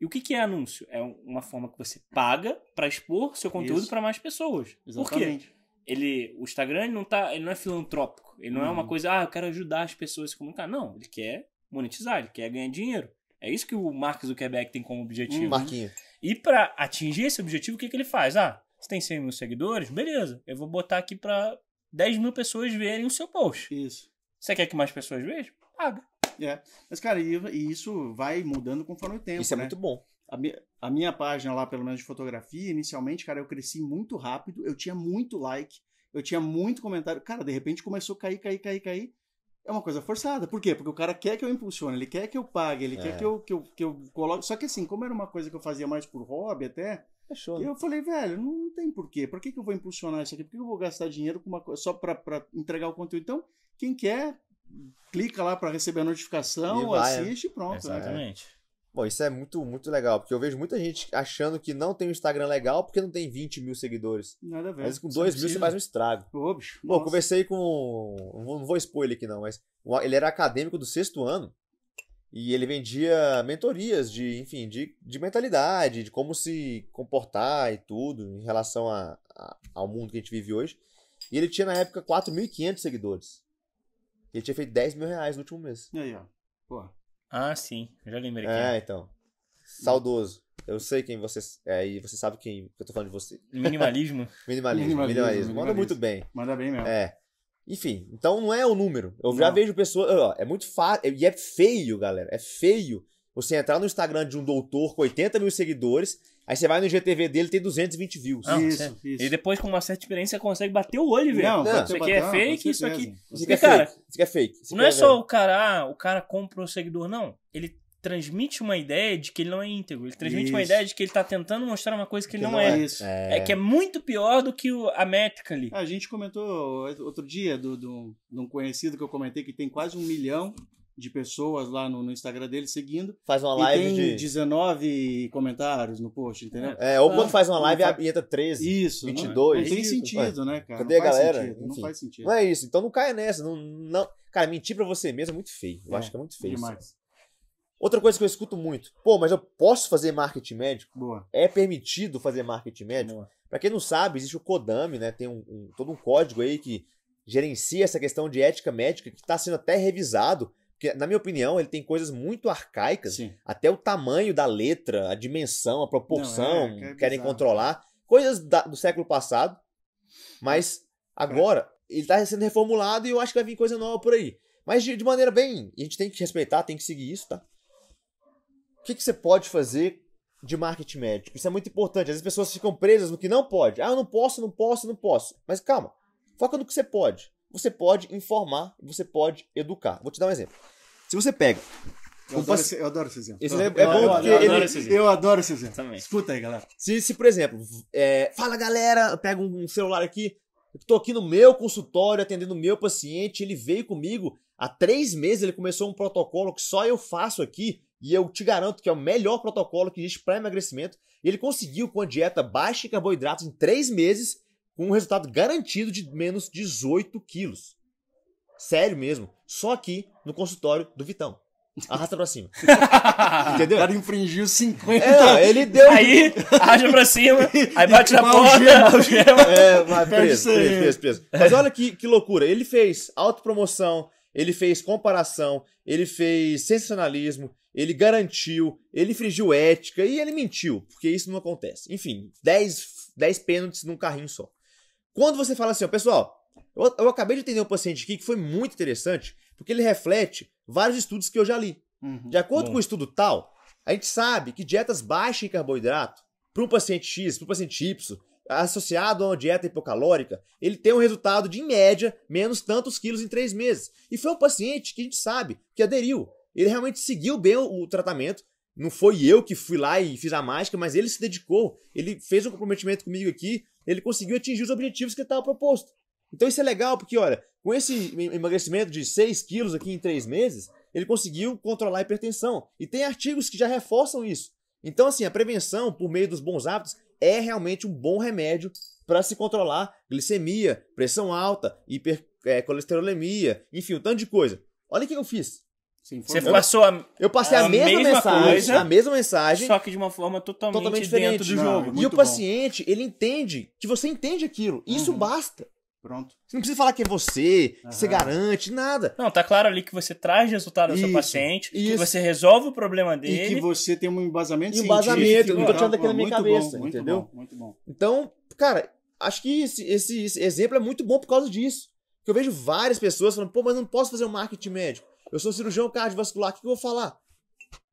E o que, que é anúncio? É uma forma que você paga para expor seu conteúdo para mais pessoas. Exatamente. Por quê? Ele, o Instagram ele não, tá, ele não é filantrópico. Ele não uhum. é uma uhum. coisa, ah, eu quero ajudar as pessoas a se comunicar. Não, ele quer monetizar, ele quer ganhar dinheiro. É isso que o do Quebec tem como objetivo. Hum, né? Marquinho. E para atingir esse objetivo, o que, que ele faz? Ah, você tem 100 mil seguidores? Beleza, eu vou botar aqui para 10 mil pessoas verem o seu post. Isso. Você quer que mais pessoas vejam? Paga. É. Mas, cara, e, isso vai mudando conforme o tempo. Isso é né? é muito bom. A minha, a minha página lá, pelo menos de fotografia, inicialmente, cara, eu cresci muito rápido, eu tinha muito like, eu tinha muito comentário. Cara, de repente começou a cair, cair, cair, cair. É uma coisa forçada. Por quê? Porque o cara quer que eu impulsione, ele quer que eu pague, ele é. quer que eu, que, eu, que eu coloque. Só que assim, como era uma coisa que eu fazia mais por hobby até, Fechou. Eu falei, velho, não tem porquê. Pra que, que eu vou impulsionar isso aqui? Por que eu vou gastar dinheiro com uma só para pra entregar o conteúdo? Então, quem quer, clica lá para receber a notificação, e né? assiste e pronto. Né, Exatamente. Né? Bom, isso é muito, muito legal, porque eu vejo muita gente achando que não tem um Instagram legal porque não tem 20 mil seguidores. Nada a ver. Mas com 2 é mil você faz um estrago. Pô, bicho, Bom, conversei com. Não vou expor ele aqui não, mas ele era acadêmico do sexto ano e ele vendia mentorias de, enfim, de, de mentalidade, de como se comportar e tudo em relação a, a ao mundo que a gente vive hoje. E ele tinha na época 4.500 seguidores. Ele tinha feito 10 mil reais no último mês. E aí, ó. Pô. Ah, sim. Eu já lembrei. É, é, então. Saudoso. Eu sei quem você é e você sabe quem que eu tô falando de você. Minimalismo. minimalismo, minimalismo, minimalismo. Manda muito bem. Manda bem mesmo. É. Enfim, então não é o número. Eu não. já vejo pessoas. É muito fácil. E é feio, galera. É feio você entrar no Instagram de um doutor com 80 mil seguidores, aí você vai no GTV dele tem 220 views. Não, isso, isso. E depois, com uma certa experiência, você consegue bater o olho, velho. Não, não, isso aqui é fake, isso aqui. Isso aqui é, cara, fake, isso é fake. Isso não é, é só o cara, ah, o cara compra o seguidor, não. Ele transmite uma ideia de que ele não é íntegro. Ele transmite isso. uma ideia de que ele está tentando mostrar uma coisa que ele não, não é. É. é. É. que é muito pior do que a métrica ali. A gente comentou outro dia de do, do, do, um conhecido que eu comentei que tem quase um milhão de pessoas lá no, no, Instagram dele seguindo. Faz uma live de 19 comentários no post, entendeu? É, ou quando ah, faz uma live faz... e entra 13, isso, 22. Não, é? não tem sentido, né, cara? Cadê a galera? Sentido, não faz sentido. Não é isso, então não caia nessa, não, não... Cara, mentir para você mesmo é muito feio. Eu é, acho que é muito feio. Demais. Isso. Outra coisa que eu escuto muito, pô, mas eu posso fazer marketing médico? Boa. É permitido fazer marketing médico? Para quem não sabe, existe o Codame, né? Tem um, um, todo um código aí que gerencia essa questão de ética médica que está sendo até revisado porque, na minha opinião, ele tem coisas muito arcaicas. Sim. Até o tamanho da letra, a dimensão, a proporção, Não, é, é querem controlar. Coisas da, do século passado. Mas é. agora, ele está sendo reformulado e eu acho que vai vir coisa nova por aí. Mas de, de maneira bem. A gente tem que respeitar, tem que seguir isso, tá? O que, que você pode fazer de marketing médico. Isso é muito importante. Às vezes as pessoas ficam presas no que não pode. Ah, eu não posso, não posso, não posso. Mas calma, foca no que você pode você pode informar, você pode educar. Vou te dar um exemplo. Se você pega. Eu, adoro, passe... esse, eu adoro, esse, exemplo. Esse exemplo eu, é bom eu, porque. Eu, ele... adoro esse exemplo. eu adoro esse exemplo. Também. Escuta aí, galera. Se, se por exemplo, é... fala galera, eu pego um celular aqui, estou aqui no meu consultório atendendo o meu paciente, ele veio comigo há três meses, ele começou um protocolo que só eu faço aqui e eu te garanto que é o melhor protocolo que existe para emagrecimento. Ele conseguiu com a dieta baixa em carboidratos em três meses com um resultado garantido de menos 18 quilos. Sério mesmo. Só aqui no consultório do Vitão. Arrasta pra cima. Entendeu? O cara infringiu 50. É, ele deu. Aí, arrasta pra cima, aí bate na porta, algema. É, mas preso, preso, preso, preso, Mas olha que, que loucura. Ele fez autopromoção, ele fez comparação, ele fez sensacionalismo, ele garantiu, ele infringiu ética e ele mentiu, porque isso não acontece. Enfim, 10 pênaltis num carrinho só. Quando você fala assim, ó, pessoal, eu, eu, acabei de atender um paciente aqui que foi muito interessante, porque ele reflete vários estudos que eu já li. Uhum, de acordo com o estudo tal, a gente sabe que dietas baixas em carboidrato, para um paciente X, para um paciente Y, associado a uma dieta hipocalórica, ele tem um resultado de, em média, menos tantos quilos em três meses. E foi um paciente que a gente sabe que aderiu. Ele realmente seguiu bem o, o tratamento. Não foi eu que fui lá e fiz a mágica, mas ele se dedicou. Ele fez um comprometimento comigo aqui ele conseguiu atingir os objetivos que estava proposto. Então isso é legal, porque, olha, com esse emagrecimento de 6 quilos aqui em 3 meses, ele conseguiu controlar a hipertensão. E tem artigos que já reforçam isso. Então, assim, a prevenção por meio dos bons hábitos é realmente um bom remédio para se controlar glicemia, pressão alta, hipercolesterolemia, é, enfim, um tanto de coisa. Olha o que eu fiz. Sim, você eu, passou a, eu passei a, a mesma, mesma, mensagem, coisa, a mesma mensagem, só que de uma forma totalmente, totalmente diferente do jogo. Não, e o bom. paciente, ele entende que você entende aquilo. Uhum. Isso basta. Pronto. Você não precisa falar que é você, uhum. que você garante, nada. Não, tá claro ali que você traz resultado ao seu paciente, isso. que você resolve o problema dele. E que você tem um embasamento Embasamento, não tô tirando aqui na minha cabeça, bom, entendeu? Muito bom, muito bom. Então, cara, acho que esse, esse, esse exemplo é muito bom por causa disso. Porque eu vejo várias pessoas falando, pô, mas não posso fazer um marketing médico. Eu sou cirurgião cardiovascular, o que eu vou falar?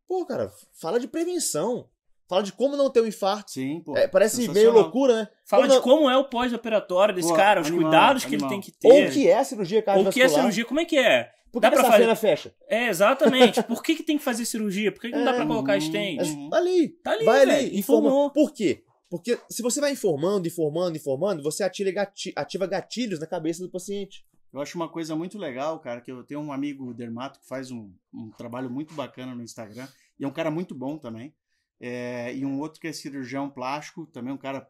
Pô, cara, fala de prevenção. Fala de como não ter um infarto. Sim, pô. É, parece meio loucura, né? Fala como de não... como é o pós-operatório desse pô, cara, os animal, cuidados animal. que ele tem que ter. É Ou o que é a cirurgia cardiovascular. Ou o que é cirurgia, como é que é? Por que, dá que pra essa fazer... fecha? É, exatamente. Por que, que tem que fazer cirurgia? Por que, que não dá pra é. colocar uhum. stent? É, tá ali. Tá ali, Vai véio, ali, informou. Por quê? Porque se você vai informando, informando, informando, você ativa gatilhos na cabeça do paciente. Eu acho uma coisa muito legal, cara, que eu tenho um amigo dermato que faz um, um trabalho muito bacana no Instagram, e é um cara muito bom também. É, e um outro que é cirurgião plástico, também um cara,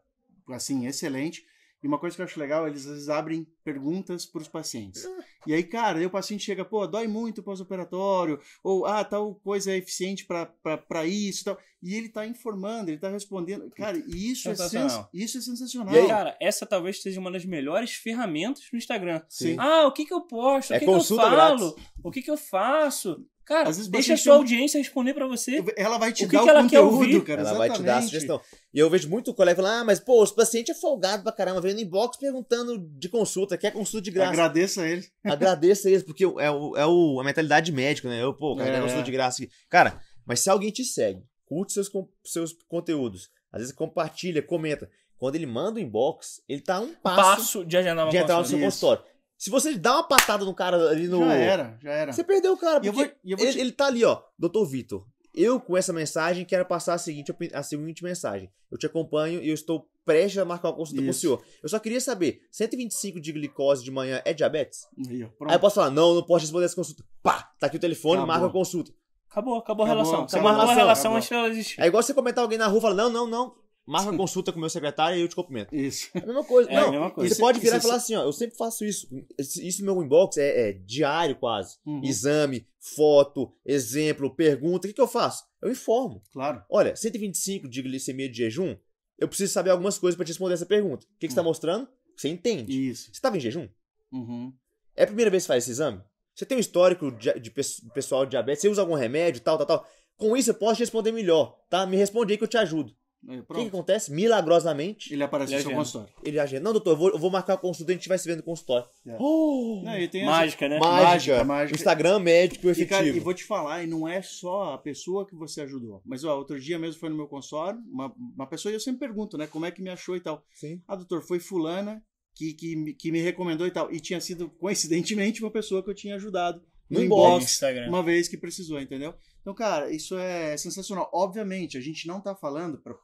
assim, excelente. E uma coisa que eu acho legal, eles às vezes abrem perguntas para os pacientes. Ah. E aí, cara, aí o paciente chega, pô, dói muito pós-operatório, ou ah, tal coisa é eficiente para isso tal. E ele está informando, ele está respondendo. Cara, isso é, sens isso é sensacional. E aí, cara, essa talvez seja uma das melhores ferramentas no Instagram. Sim. Ah, o que, que eu posto? O é que, que eu falo? Grátis. O que, que eu faço? Cara, deixa a sua audiência responder para você. Ela vai te o que dar que o ela conteúdo, quer ouvir. cara. Ela exatamente. vai te dar a sugestão. E eu vejo muito colega falando, ah, mas pô, os pacientes é folgado pra caramba, vendo inbox perguntando de consulta, quer consulta de graça. Agradeça a Agradeça a porque é, o, é o, a mentalidade médica, né? Eu, pô, cara, é. consulta de graça. Cara, mas se alguém te segue, curte seus, seus conteúdos, às vezes compartilha, comenta. Quando ele manda o inbox, ele tá um passo, passo de agendar uma de consulta. De entrar no seu consultório. Se você dá uma patada no cara ali no. Já era, já era. Você perdeu o cara. Porque eu vou, eu vou te... ele, ele tá ali, ó. Doutor Vitor, eu com essa mensagem quero passar a seguinte, a seguinte mensagem. Eu te acompanho e eu estou prestes a marcar uma consulta Isso. com o senhor. Eu só queria saber, 125 de glicose de manhã é diabetes? Aí, Aí eu posso falar, não, não posso responder essa consulta. Pá, tá aqui o telefone, acabou. marca a consulta. Acabou, acabou, acabou a relação. Acabou, acabou a relação, acabou. antes dela existir. É igual você comentar alguém na rua e falar, não, não, não, Marca consulta com o meu secretário e eu te cumprimento. Isso. É a mesma coisa. É não, a mesma coisa. Você pode virar isso, e falar assim, ó, eu sempre faço isso. Isso no meu inbox é, é diário quase. Uhum. Exame, foto, exemplo, pergunta. O que, que eu faço? Eu informo. Claro. Olha, 125 de glicemia de jejum, eu preciso saber algumas coisas para te responder essa pergunta. O que, que uhum. você tá uhum. mostrando? Você entende. Isso. Você estava em jejum? Uhum. É a primeira vez que você faz esse exame? Você tem um histórico de, de pessoal de diabetes? Você usa algum remédio, tal, tal, tal? Com isso eu posso te responder melhor, tá? Me responde aí que eu te ajudo. É, o que, que, acontece? Milagrosamente. Ele aparece ele no seu agenda. consultório. Ele agenda. Não, doutor, eu vou, eu vou marcar o consulta e a gente vai se vendo no consultório. Oh, não, mágica, essa... né? Mágica, mágica. Instagram médico efetivo. E, cara, e vou te falar, e não é só a pessoa que você ajudou. Mas, ó, outro dia mesmo foi no meu consultório, uma, uma pessoa, e eu sempre pergunto, né, como é que me achou e tal. Sim. Ah, doutor, foi fulana que, que, que me recomendou e tal. E tinha sido, coincidentemente, uma pessoa que eu tinha ajudado no, inbox, Instagram. uma vez que precisou, entendeu? Então, cara, isso é sensacional. Obviamente, a gente não tá falando, pro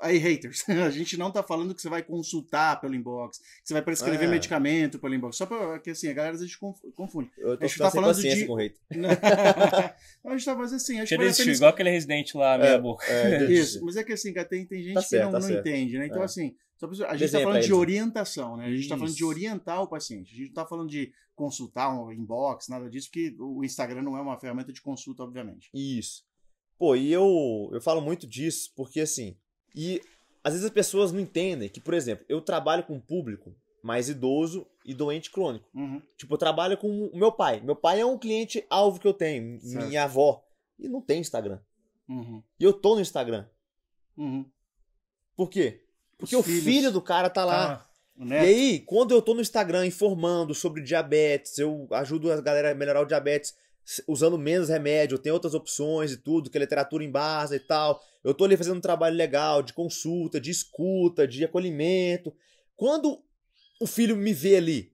Aí, haters, a gente não tá falando que você vai consultar pelo inbox, que você vai prescrever é. medicamento pelo inbox. Só porque assim, a galera às vezes confunde. Eu tô a gente tá falando de. Com hate. a gente tá fazendo assim. Acho que desistir, igual aquele residente lá, é, meia boca. É, Isso, mas é que assim, tem, tem gente tá que certo, não, tá não entende, né? Então, é. assim, a gente está falando de né? orientação, né? A gente está falando de orientar o paciente. A gente não está falando de consultar um inbox, nada disso, porque o Instagram não é uma ferramenta de consulta, obviamente. Isso. Pô, e eu, eu falo muito disso porque, assim, e às vezes as pessoas não entendem que, por exemplo, eu trabalho com um público mais idoso e doente crônico. Uhum. Tipo, eu trabalho com o meu pai. Meu pai é um cliente alvo que eu tenho, certo. minha avó. E não tem Instagram. Uhum. E eu tô no Instagram. Uhum. Por quê? Porque Os o filhos. filho do cara tá lá. Ah, e aí, quando eu tô no Instagram informando sobre diabetes, eu ajudo a galera a melhorar o diabetes usando menos remédio, tem outras opções e tudo, que é literatura em base e tal eu estou ali fazendo um trabalho legal de consulta, de escuta, de acolhimento. Quando o filho me vê ali,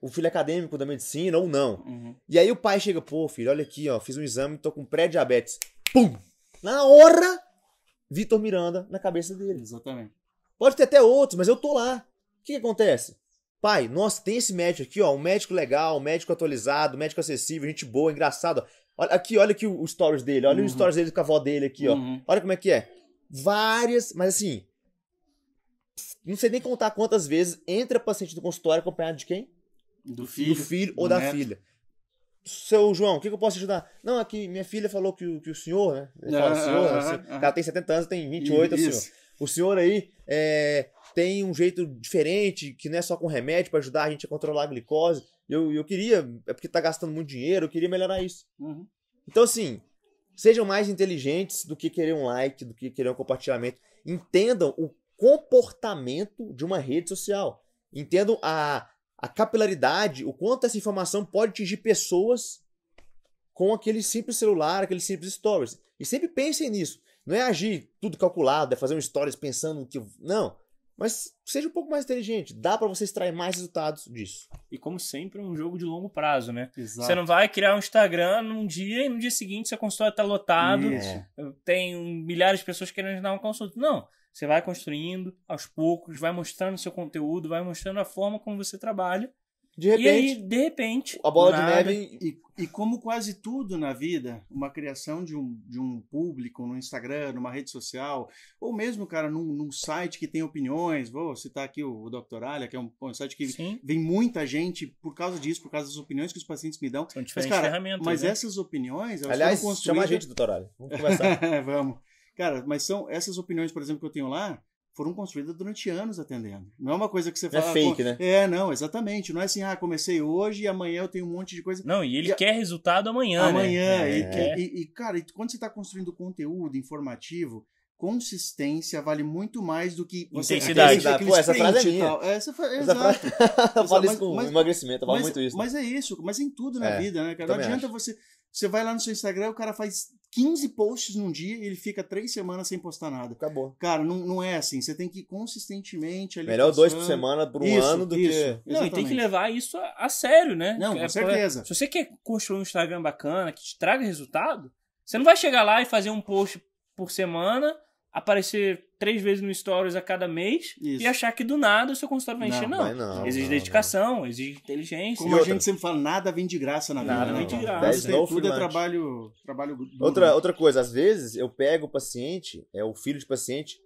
o filho é acadêmico da medicina ou não, uhum. e aí o pai chega, pô, filho, olha aqui, ó, fiz um exame, tô com pré-diabetes. Pum! Na hora, Vitor Miranda na cabeça dele. Exatamente. Pode ter até outros, mas eu tô lá. O que, que acontece? Pai, nossa, tem esse médico aqui, ó, um médico legal, um médico atualizado, um médico acessível, gente boa, engraçado. Ó. Olha, aqui, olha aqui os stories dele, olha uhum. os stories dele com a avó dele aqui, ó. Uhum. Olha como é que é. Várias, mas assim. Não sei nem contar quantas vezes entra paciente do consultório acompanhado de quem? Do filho. Do filho do ou neto. da filha. Seu João, o que, que, eu posso ajudar? Não, aqui minha filha falou que, o, que o senhor, né? Ele ah, senhor, ah, ah, ah ela ah. tem 70 anos, tem 28, isso. o senhor. O senhor aí é, tem um jeito diferente, que não é só com remédio para ajudar a gente a controlar a glicose. Eu, eu queria, é porque tá gastando muito dinheiro, eu queria melhorar isso. Uhum. Então, assim, sejam mais inteligentes do que querer um like, do que querer um compartilhamento. Entendam o comportamento de uma rede social. Entendam a, a capilaridade, o quanto essa informação pode atingir pessoas com aquele simples celular, aquele simples stories. E sempre pensem nisso. Não é agir tudo calculado, é fazer um stories pensando que. Não. Mas seja um pouco mais inteligente, dá para você extrair mais resultados disso. E como sempre, é um jogo de longo prazo, né? Exato. Você não vai criar um Instagram num dia e no dia seguinte seu consultório está lotado, Isso. É. tem milhares de pessoas querendo dar uma consulta. Não, você vai construindo aos poucos, vai mostrando seu conteúdo, vai mostrando a forma como você trabalha de repente, e aí, de repente. A bola nada, de neve. E, e, como quase tudo na vida, uma criação de um, de um público no Instagram, numa rede social, ou mesmo, cara, num, num site que tem opiniões. Vou citar aqui o, o Alia, que é um, um site que Sim. vem muita gente por causa disso, por causa das opiniões que os pacientes me dão. São diferentes mas, cara, ferramentas. Mas né? essas opiniões. Aliás, construídas... chama a gente, Dr Alia. Vamos conversar. Vamos. Cara, mas são essas opiniões, por exemplo, que eu tenho lá foram construídas durante anos atendendo. Não é uma coisa que você é fala. É fake, né? É, não, exatamente. Não é assim, ah, comecei hoje e amanhã eu tenho um monte de coisa. Não, e ele e, quer resultado amanhã. Né? Amanhã. Né? É. E, e, cara, quando você está construindo conteúdo informativo, consistência vale muito mais do que você, intensidade. Aquele, Pô, essa frase é minha. Essa, é, essa exato. eu falo isso com mas, emagrecimento, eu falo muito isso. Né? Mas é isso, mas em tudo na é, vida, né, cara? Não adianta acho. você. Você vai lá no seu Instagram, o cara faz 15 posts num dia e ele fica três semanas sem postar nada. Acabou. Cara, não, não é assim. Você tem que ir consistentemente ali. Melhor dois por semana por um isso, ano do isso. que. Não, Exatamente. e tem que levar isso a, a sério, né? Não, é, com certeza. Pra, se você quer construir um Instagram bacana que te traga resultado, você não vai chegar lá e fazer um post por semana aparecer três vezes no Stories a cada mês Isso. e achar que do nada o seu consultório vai encher. Não, não. não exige não, dedicação, não. exige inteligência. Como e a outra? gente sempre fala, nada vem de graça na vida. Nada né, vem de graça. tem, tudo é trabalho, trabalho duro. Né? Outra, outra coisa, às vezes eu pego o paciente, é o filho de paciente,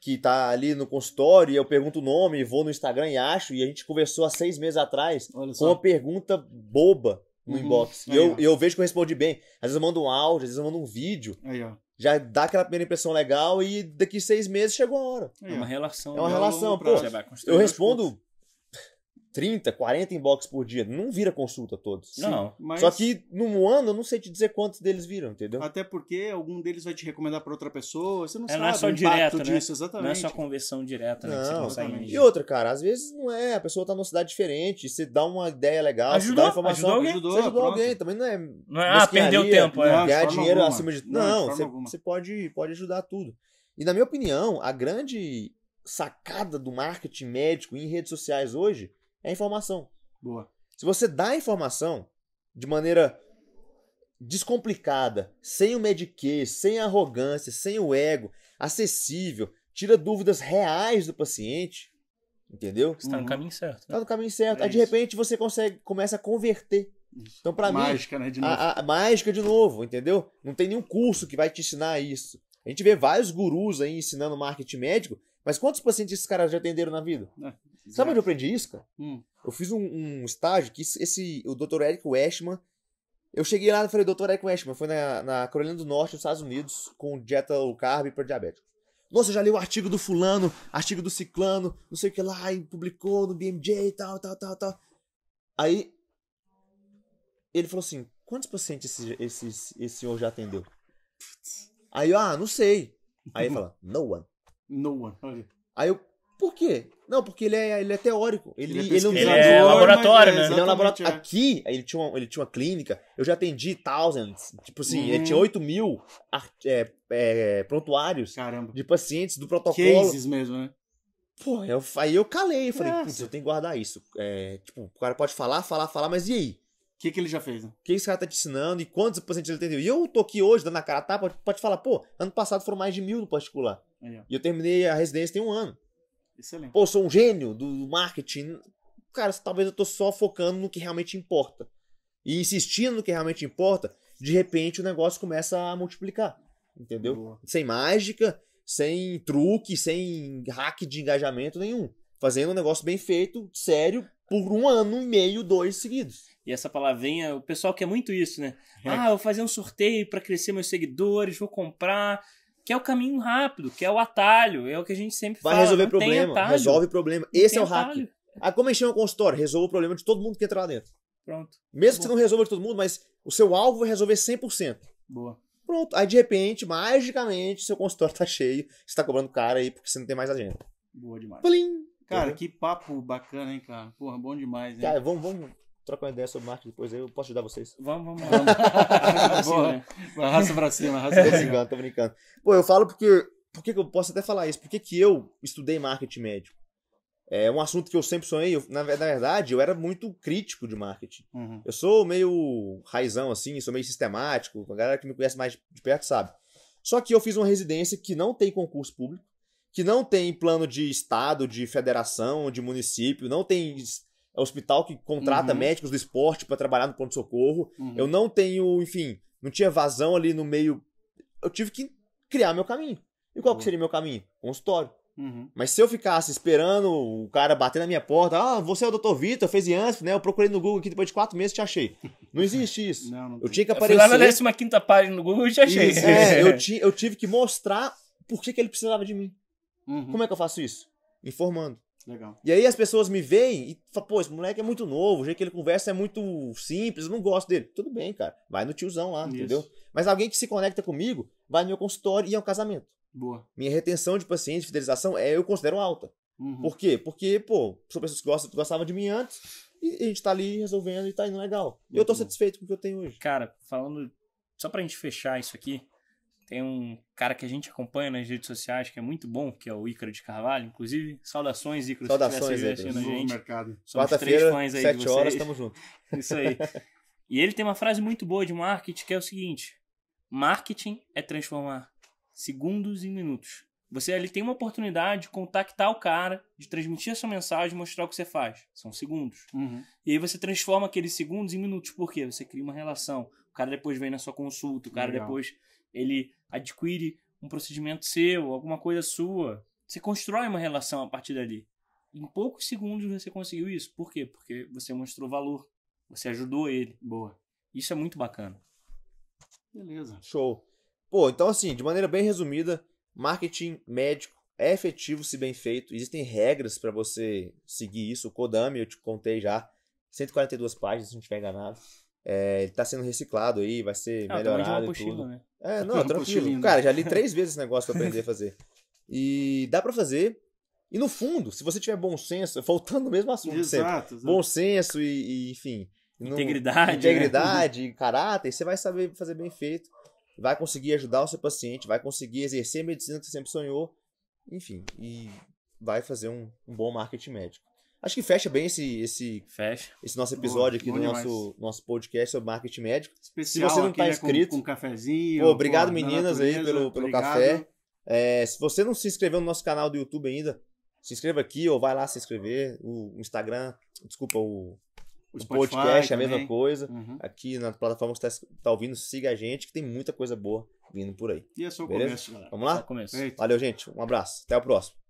que tá ali no consultório e eu pergunto o nome, vou no Instagram e acho, e a gente conversou há seis meses atrás com uma pergunta boba no uhum. inbox. E eu, eu vejo que eu respondi bem. Às vezes eu mando um áudio, às vezes eu mando um vídeo. Aí, ó já dá aquela primeira impressão legal e daqui seis meses chegou a hora. É uma é. relação. É uma relação, pô. Eu respondo 30, 40 inbox por dia. Não vira consulta todos. Não, mas... Só que num ano eu não sei te dizer quantos deles viram, entendeu? Até porque algum deles vai te recomendar para outra pessoa, você não é, sabe. Não é só direto, né? Disso, exatamente. Não é só conversão direta, né? Não, que você e outra, cara, às vezes não é. A pessoa tá numa cidade diferente, você dá uma ideia legal, ajudou, você dá uma informação. Ajudou alguém? Ajudou, você ajudou alguém, também não é. Não é ah, perdeu tempo, é, é. Ganhar dinheiro alguma. acima de. Não, não você, você pode, pode ajudar tudo. E na minha opinião, a grande sacada do marketing médico em redes sociais hoje é informação. Boa. Se você dá a informação de maneira descomplicada, sem o mediquê, sem a arrogância, sem o ego, acessível, tira dúvidas reais do paciente, entendeu? Está no uhum. caminho certo. Está né? no caminho certo. É Aí de repente você consegue, começa a converter. Isso. Então para mim, mágica, né, de novo. A, a, mágica de novo, entendeu? Não tem nenhum curso que vai te ensinar isso. A gente vê vários gurus aí ensinando marketing médico, mas quantos pacientes esses caras já atenderam na vida? É. Exato. Sabe onde eu aprendi isso, cara? Hum. Eu fiz um, um, estágio que esse, o Dr. Eric Westman. Eu cheguei lá e falei, Dr. Eric Westman, foi na, na Carolina do Norte, nos Estados Unidos, com dieta low carb para diabético Nossa, eu já li o artigo do fulano, artigo do ciclano, não sei o que lá, e publicou no BMJ e tal, tal, tal, tal. Aí, ele falou assim, quantos pacientes esse, esse, esse senhor já atendeu? Aí eu, ah, não sei. Aí ele fala, no one. No one, olha. Aí eu, por quê? Não, porque ele é, ele é teórico. Ele, ele, é, ele é um ele é laboratório, né? É, ele é um laboratório. É. Aqui, ele tinha, uma, ele tinha uma clínica, eu já atendi thousands, tipo assim, hum. ele tinha 8 hum. mil é, é, prontuários Caramba. de pacientes do protocolo. Cases mesmo, né? Pô, eu, aí eu calei, falei, putz, eu tenho que guardar isso. tipo, o cara pode falar, falar, falar, mas e aí? O que, que ele já fez? Né? O né? que esse cara tá te ensinando e quantos pacientes ele atendeu? E eu tô aqui hoje, dando a cara tá, pode, pode falar, pô, ano passado foram mais de mil no particular. E eu terminei a residência tem um ano. Excelente. Pô, sou um gênio do marketing. Cara, talvez eu tô só focando no que realmente importa. E insistindo no que realmente importa, de repente o negócio começa a multiplicar. Entendeu? Boa. Sem mágica, sem truque, sem hack de engajamento nenhum. Fazendo um negócio bem feito, sério, por um ano e meio, dois seguidos. E essa palavrinha, o pessoal quer muito isso, né? É. Ah, vou fazer um sorteio para crescer meus seguidores, vou comprar que é o caminho rápido, que é o atalho, é o que a gente sempre Vai fala. Vai resolver problema, atalho, resolve problema. Esse é o hack. A ah, como encher o consultório? resolve o problema de todo mundo que entra lá dentro. Pronto. Mesmo Boa. que você não resolva de todo mundo, mas o seu alvo vai é resolver 100%. Boa. Pronto. Aí, de repente, magicamente, seu consultório tá cheio, você tá cobrando cara aí porque você não tem mais agenda. Boa demais. Plim. Cara, uhum. que papo bacana, hein, cara? Porra, bom demais, hein? Cara, vamos, vamos trocar uma ideia sobre marketing depois, eu posso ajudar vocês. Vamos, vamos, vamos. Né? Arrasta pra cima, arrasta pra cima. Tô brincando, tô brincando. Pô, eu falo porque, por que eu posso até falar isso, por que eu estudei marketing médico? É um assunto que eu sempre sonhei. Eu, na, na, verdade, eu era muito crítico de marketing. Uhum. Eu sou meio raizão, assim, sou meio sistemático. A galera que me conhece mais de perto sabe. Só que eu fiz uma residência que não tem concurso público, que não tem plano de estado, de federação, de município, não tem é um hospital que contrata uhum. médicos do esporte para trabalhar no pronto-socorro. Uhum. Eu não tenho, enfim, não tinha vazão ali no meio. Eu tive que criar meu caminho. E qual uhum. que seria meu caminho? Consultório. Uhum. Mas se eu ficasse esperando o cara bater na minha porta, ah, você é o Dr. Vitor, fez IANF, né? Eu procurei no Google aqui depois de quatro meses te achei. Não existe isso. não, não eu tinha que aparecer. Eu fui lá na 15 página no Google e te achei. Isso, é, eu, ti, eu tive que mostrar por que, que ele precisava de mim. Uhum. Como é que eu faço isso? Informando. Legal. E aí as pessoas me veem e falam, pô, esse moleque é muito novo, o jeito que ele conversa é muito simples, eu não gosto dele. Tudo bem, cara. Vai no tiozão lá, Isso. entendeu? Mas alguém que se conecta comigo vai no meu consultório e é um casamento. Boa. Minha retenção de pacientes, fidelização, é, eu considero alta. Uhum. Por quê? Porque, pô, são pessoas que gostam, gostavam de mim antes e a gente tá ali resolvendo e tá indo legal. eu tô bom. satisfeito com o que eu tenho hoje. Cara, falando, só pra gente fechar isso aqui, tem um cara que a gente acompanha nas redes sociais que é muito bom, que é o Ícaro de Carvalho. Inclusive, saudações, Ícaro, saudações, se estiver gente. Mercado. Somos três fãs aí 7 de horas, estamos juntos. Isso aí. E ele tem uma frase muito boa de marketing que é o seguinte: marketing é transformar segundos em minutos. Você ali tem uma oportunidade de contactar o cara, de transmitir a sua mensagem, mostrar o que você faz. São segundos. Uhum. E aí você transforma aqueles segundos em minutos. Por quê? Você cria uma relação. O cara depois vem na sua consulta, o cara Legal. depois ele adquire um procedimento seu, alguma coisa sua. Você constrói uma relação a partir dali. Em poucos segundos você conseguiu isso. Por quê? Porque você mostrou valor. Você ajudou ele. Boa. Isso é muito bacana. Beleza. Show. Pô, então assim, de maneira bem resumida, marketing médico é efetivo se bem feito. Existem regras para você seguir isso. O Kodami, eu te contei já. 142 páginas, se não estiver enganado. É, ele tá sendo reciclado aí, vai ser ah, melhorado. Pochila, e tudo. Né? É, não, tranquilo. Né? Cara, já li três vezes esse negócio pra aprender a fazer. E dá para fazer. E no fundo, se você tiver bom senso, faltando no mesmo assunto exato, sempre, bom senso e, e enfim. Integridade. No, integridade, né? caráter, você vai saber fazer bem feito. Vai conseguir ajudar o seu paciente, vai conseguir exercer a medicina que você sempre sonhou. Enfim, e vai fazer um, um bom marketing médico. Acho que fecha bem esse esse, fecha. esse nosso episódio aqui do demais. nosso, nosso podcast sobre marketing médico. Especial Se você não está né, inscrito, com, com um cafezinho. Pô, obrigado, pô, meninas, natureza, aí pelo, pelo obrigado. café. É, se você não se inscreveu no nosso canal do YouTube ainda, se inscreva aqui ou vai lá se inscrever. O Instagram, desculpa, o, o, o podcast é a mesma coisa. Uhum. Aqui na plataforma que você está tá ouvindo, siga a gente, que tem muita coisa boa vindo por aí. E é só o Beleza? começo, galera. Vamos lá? Começo. Valeu, gente. Um abraço. Até o próximo.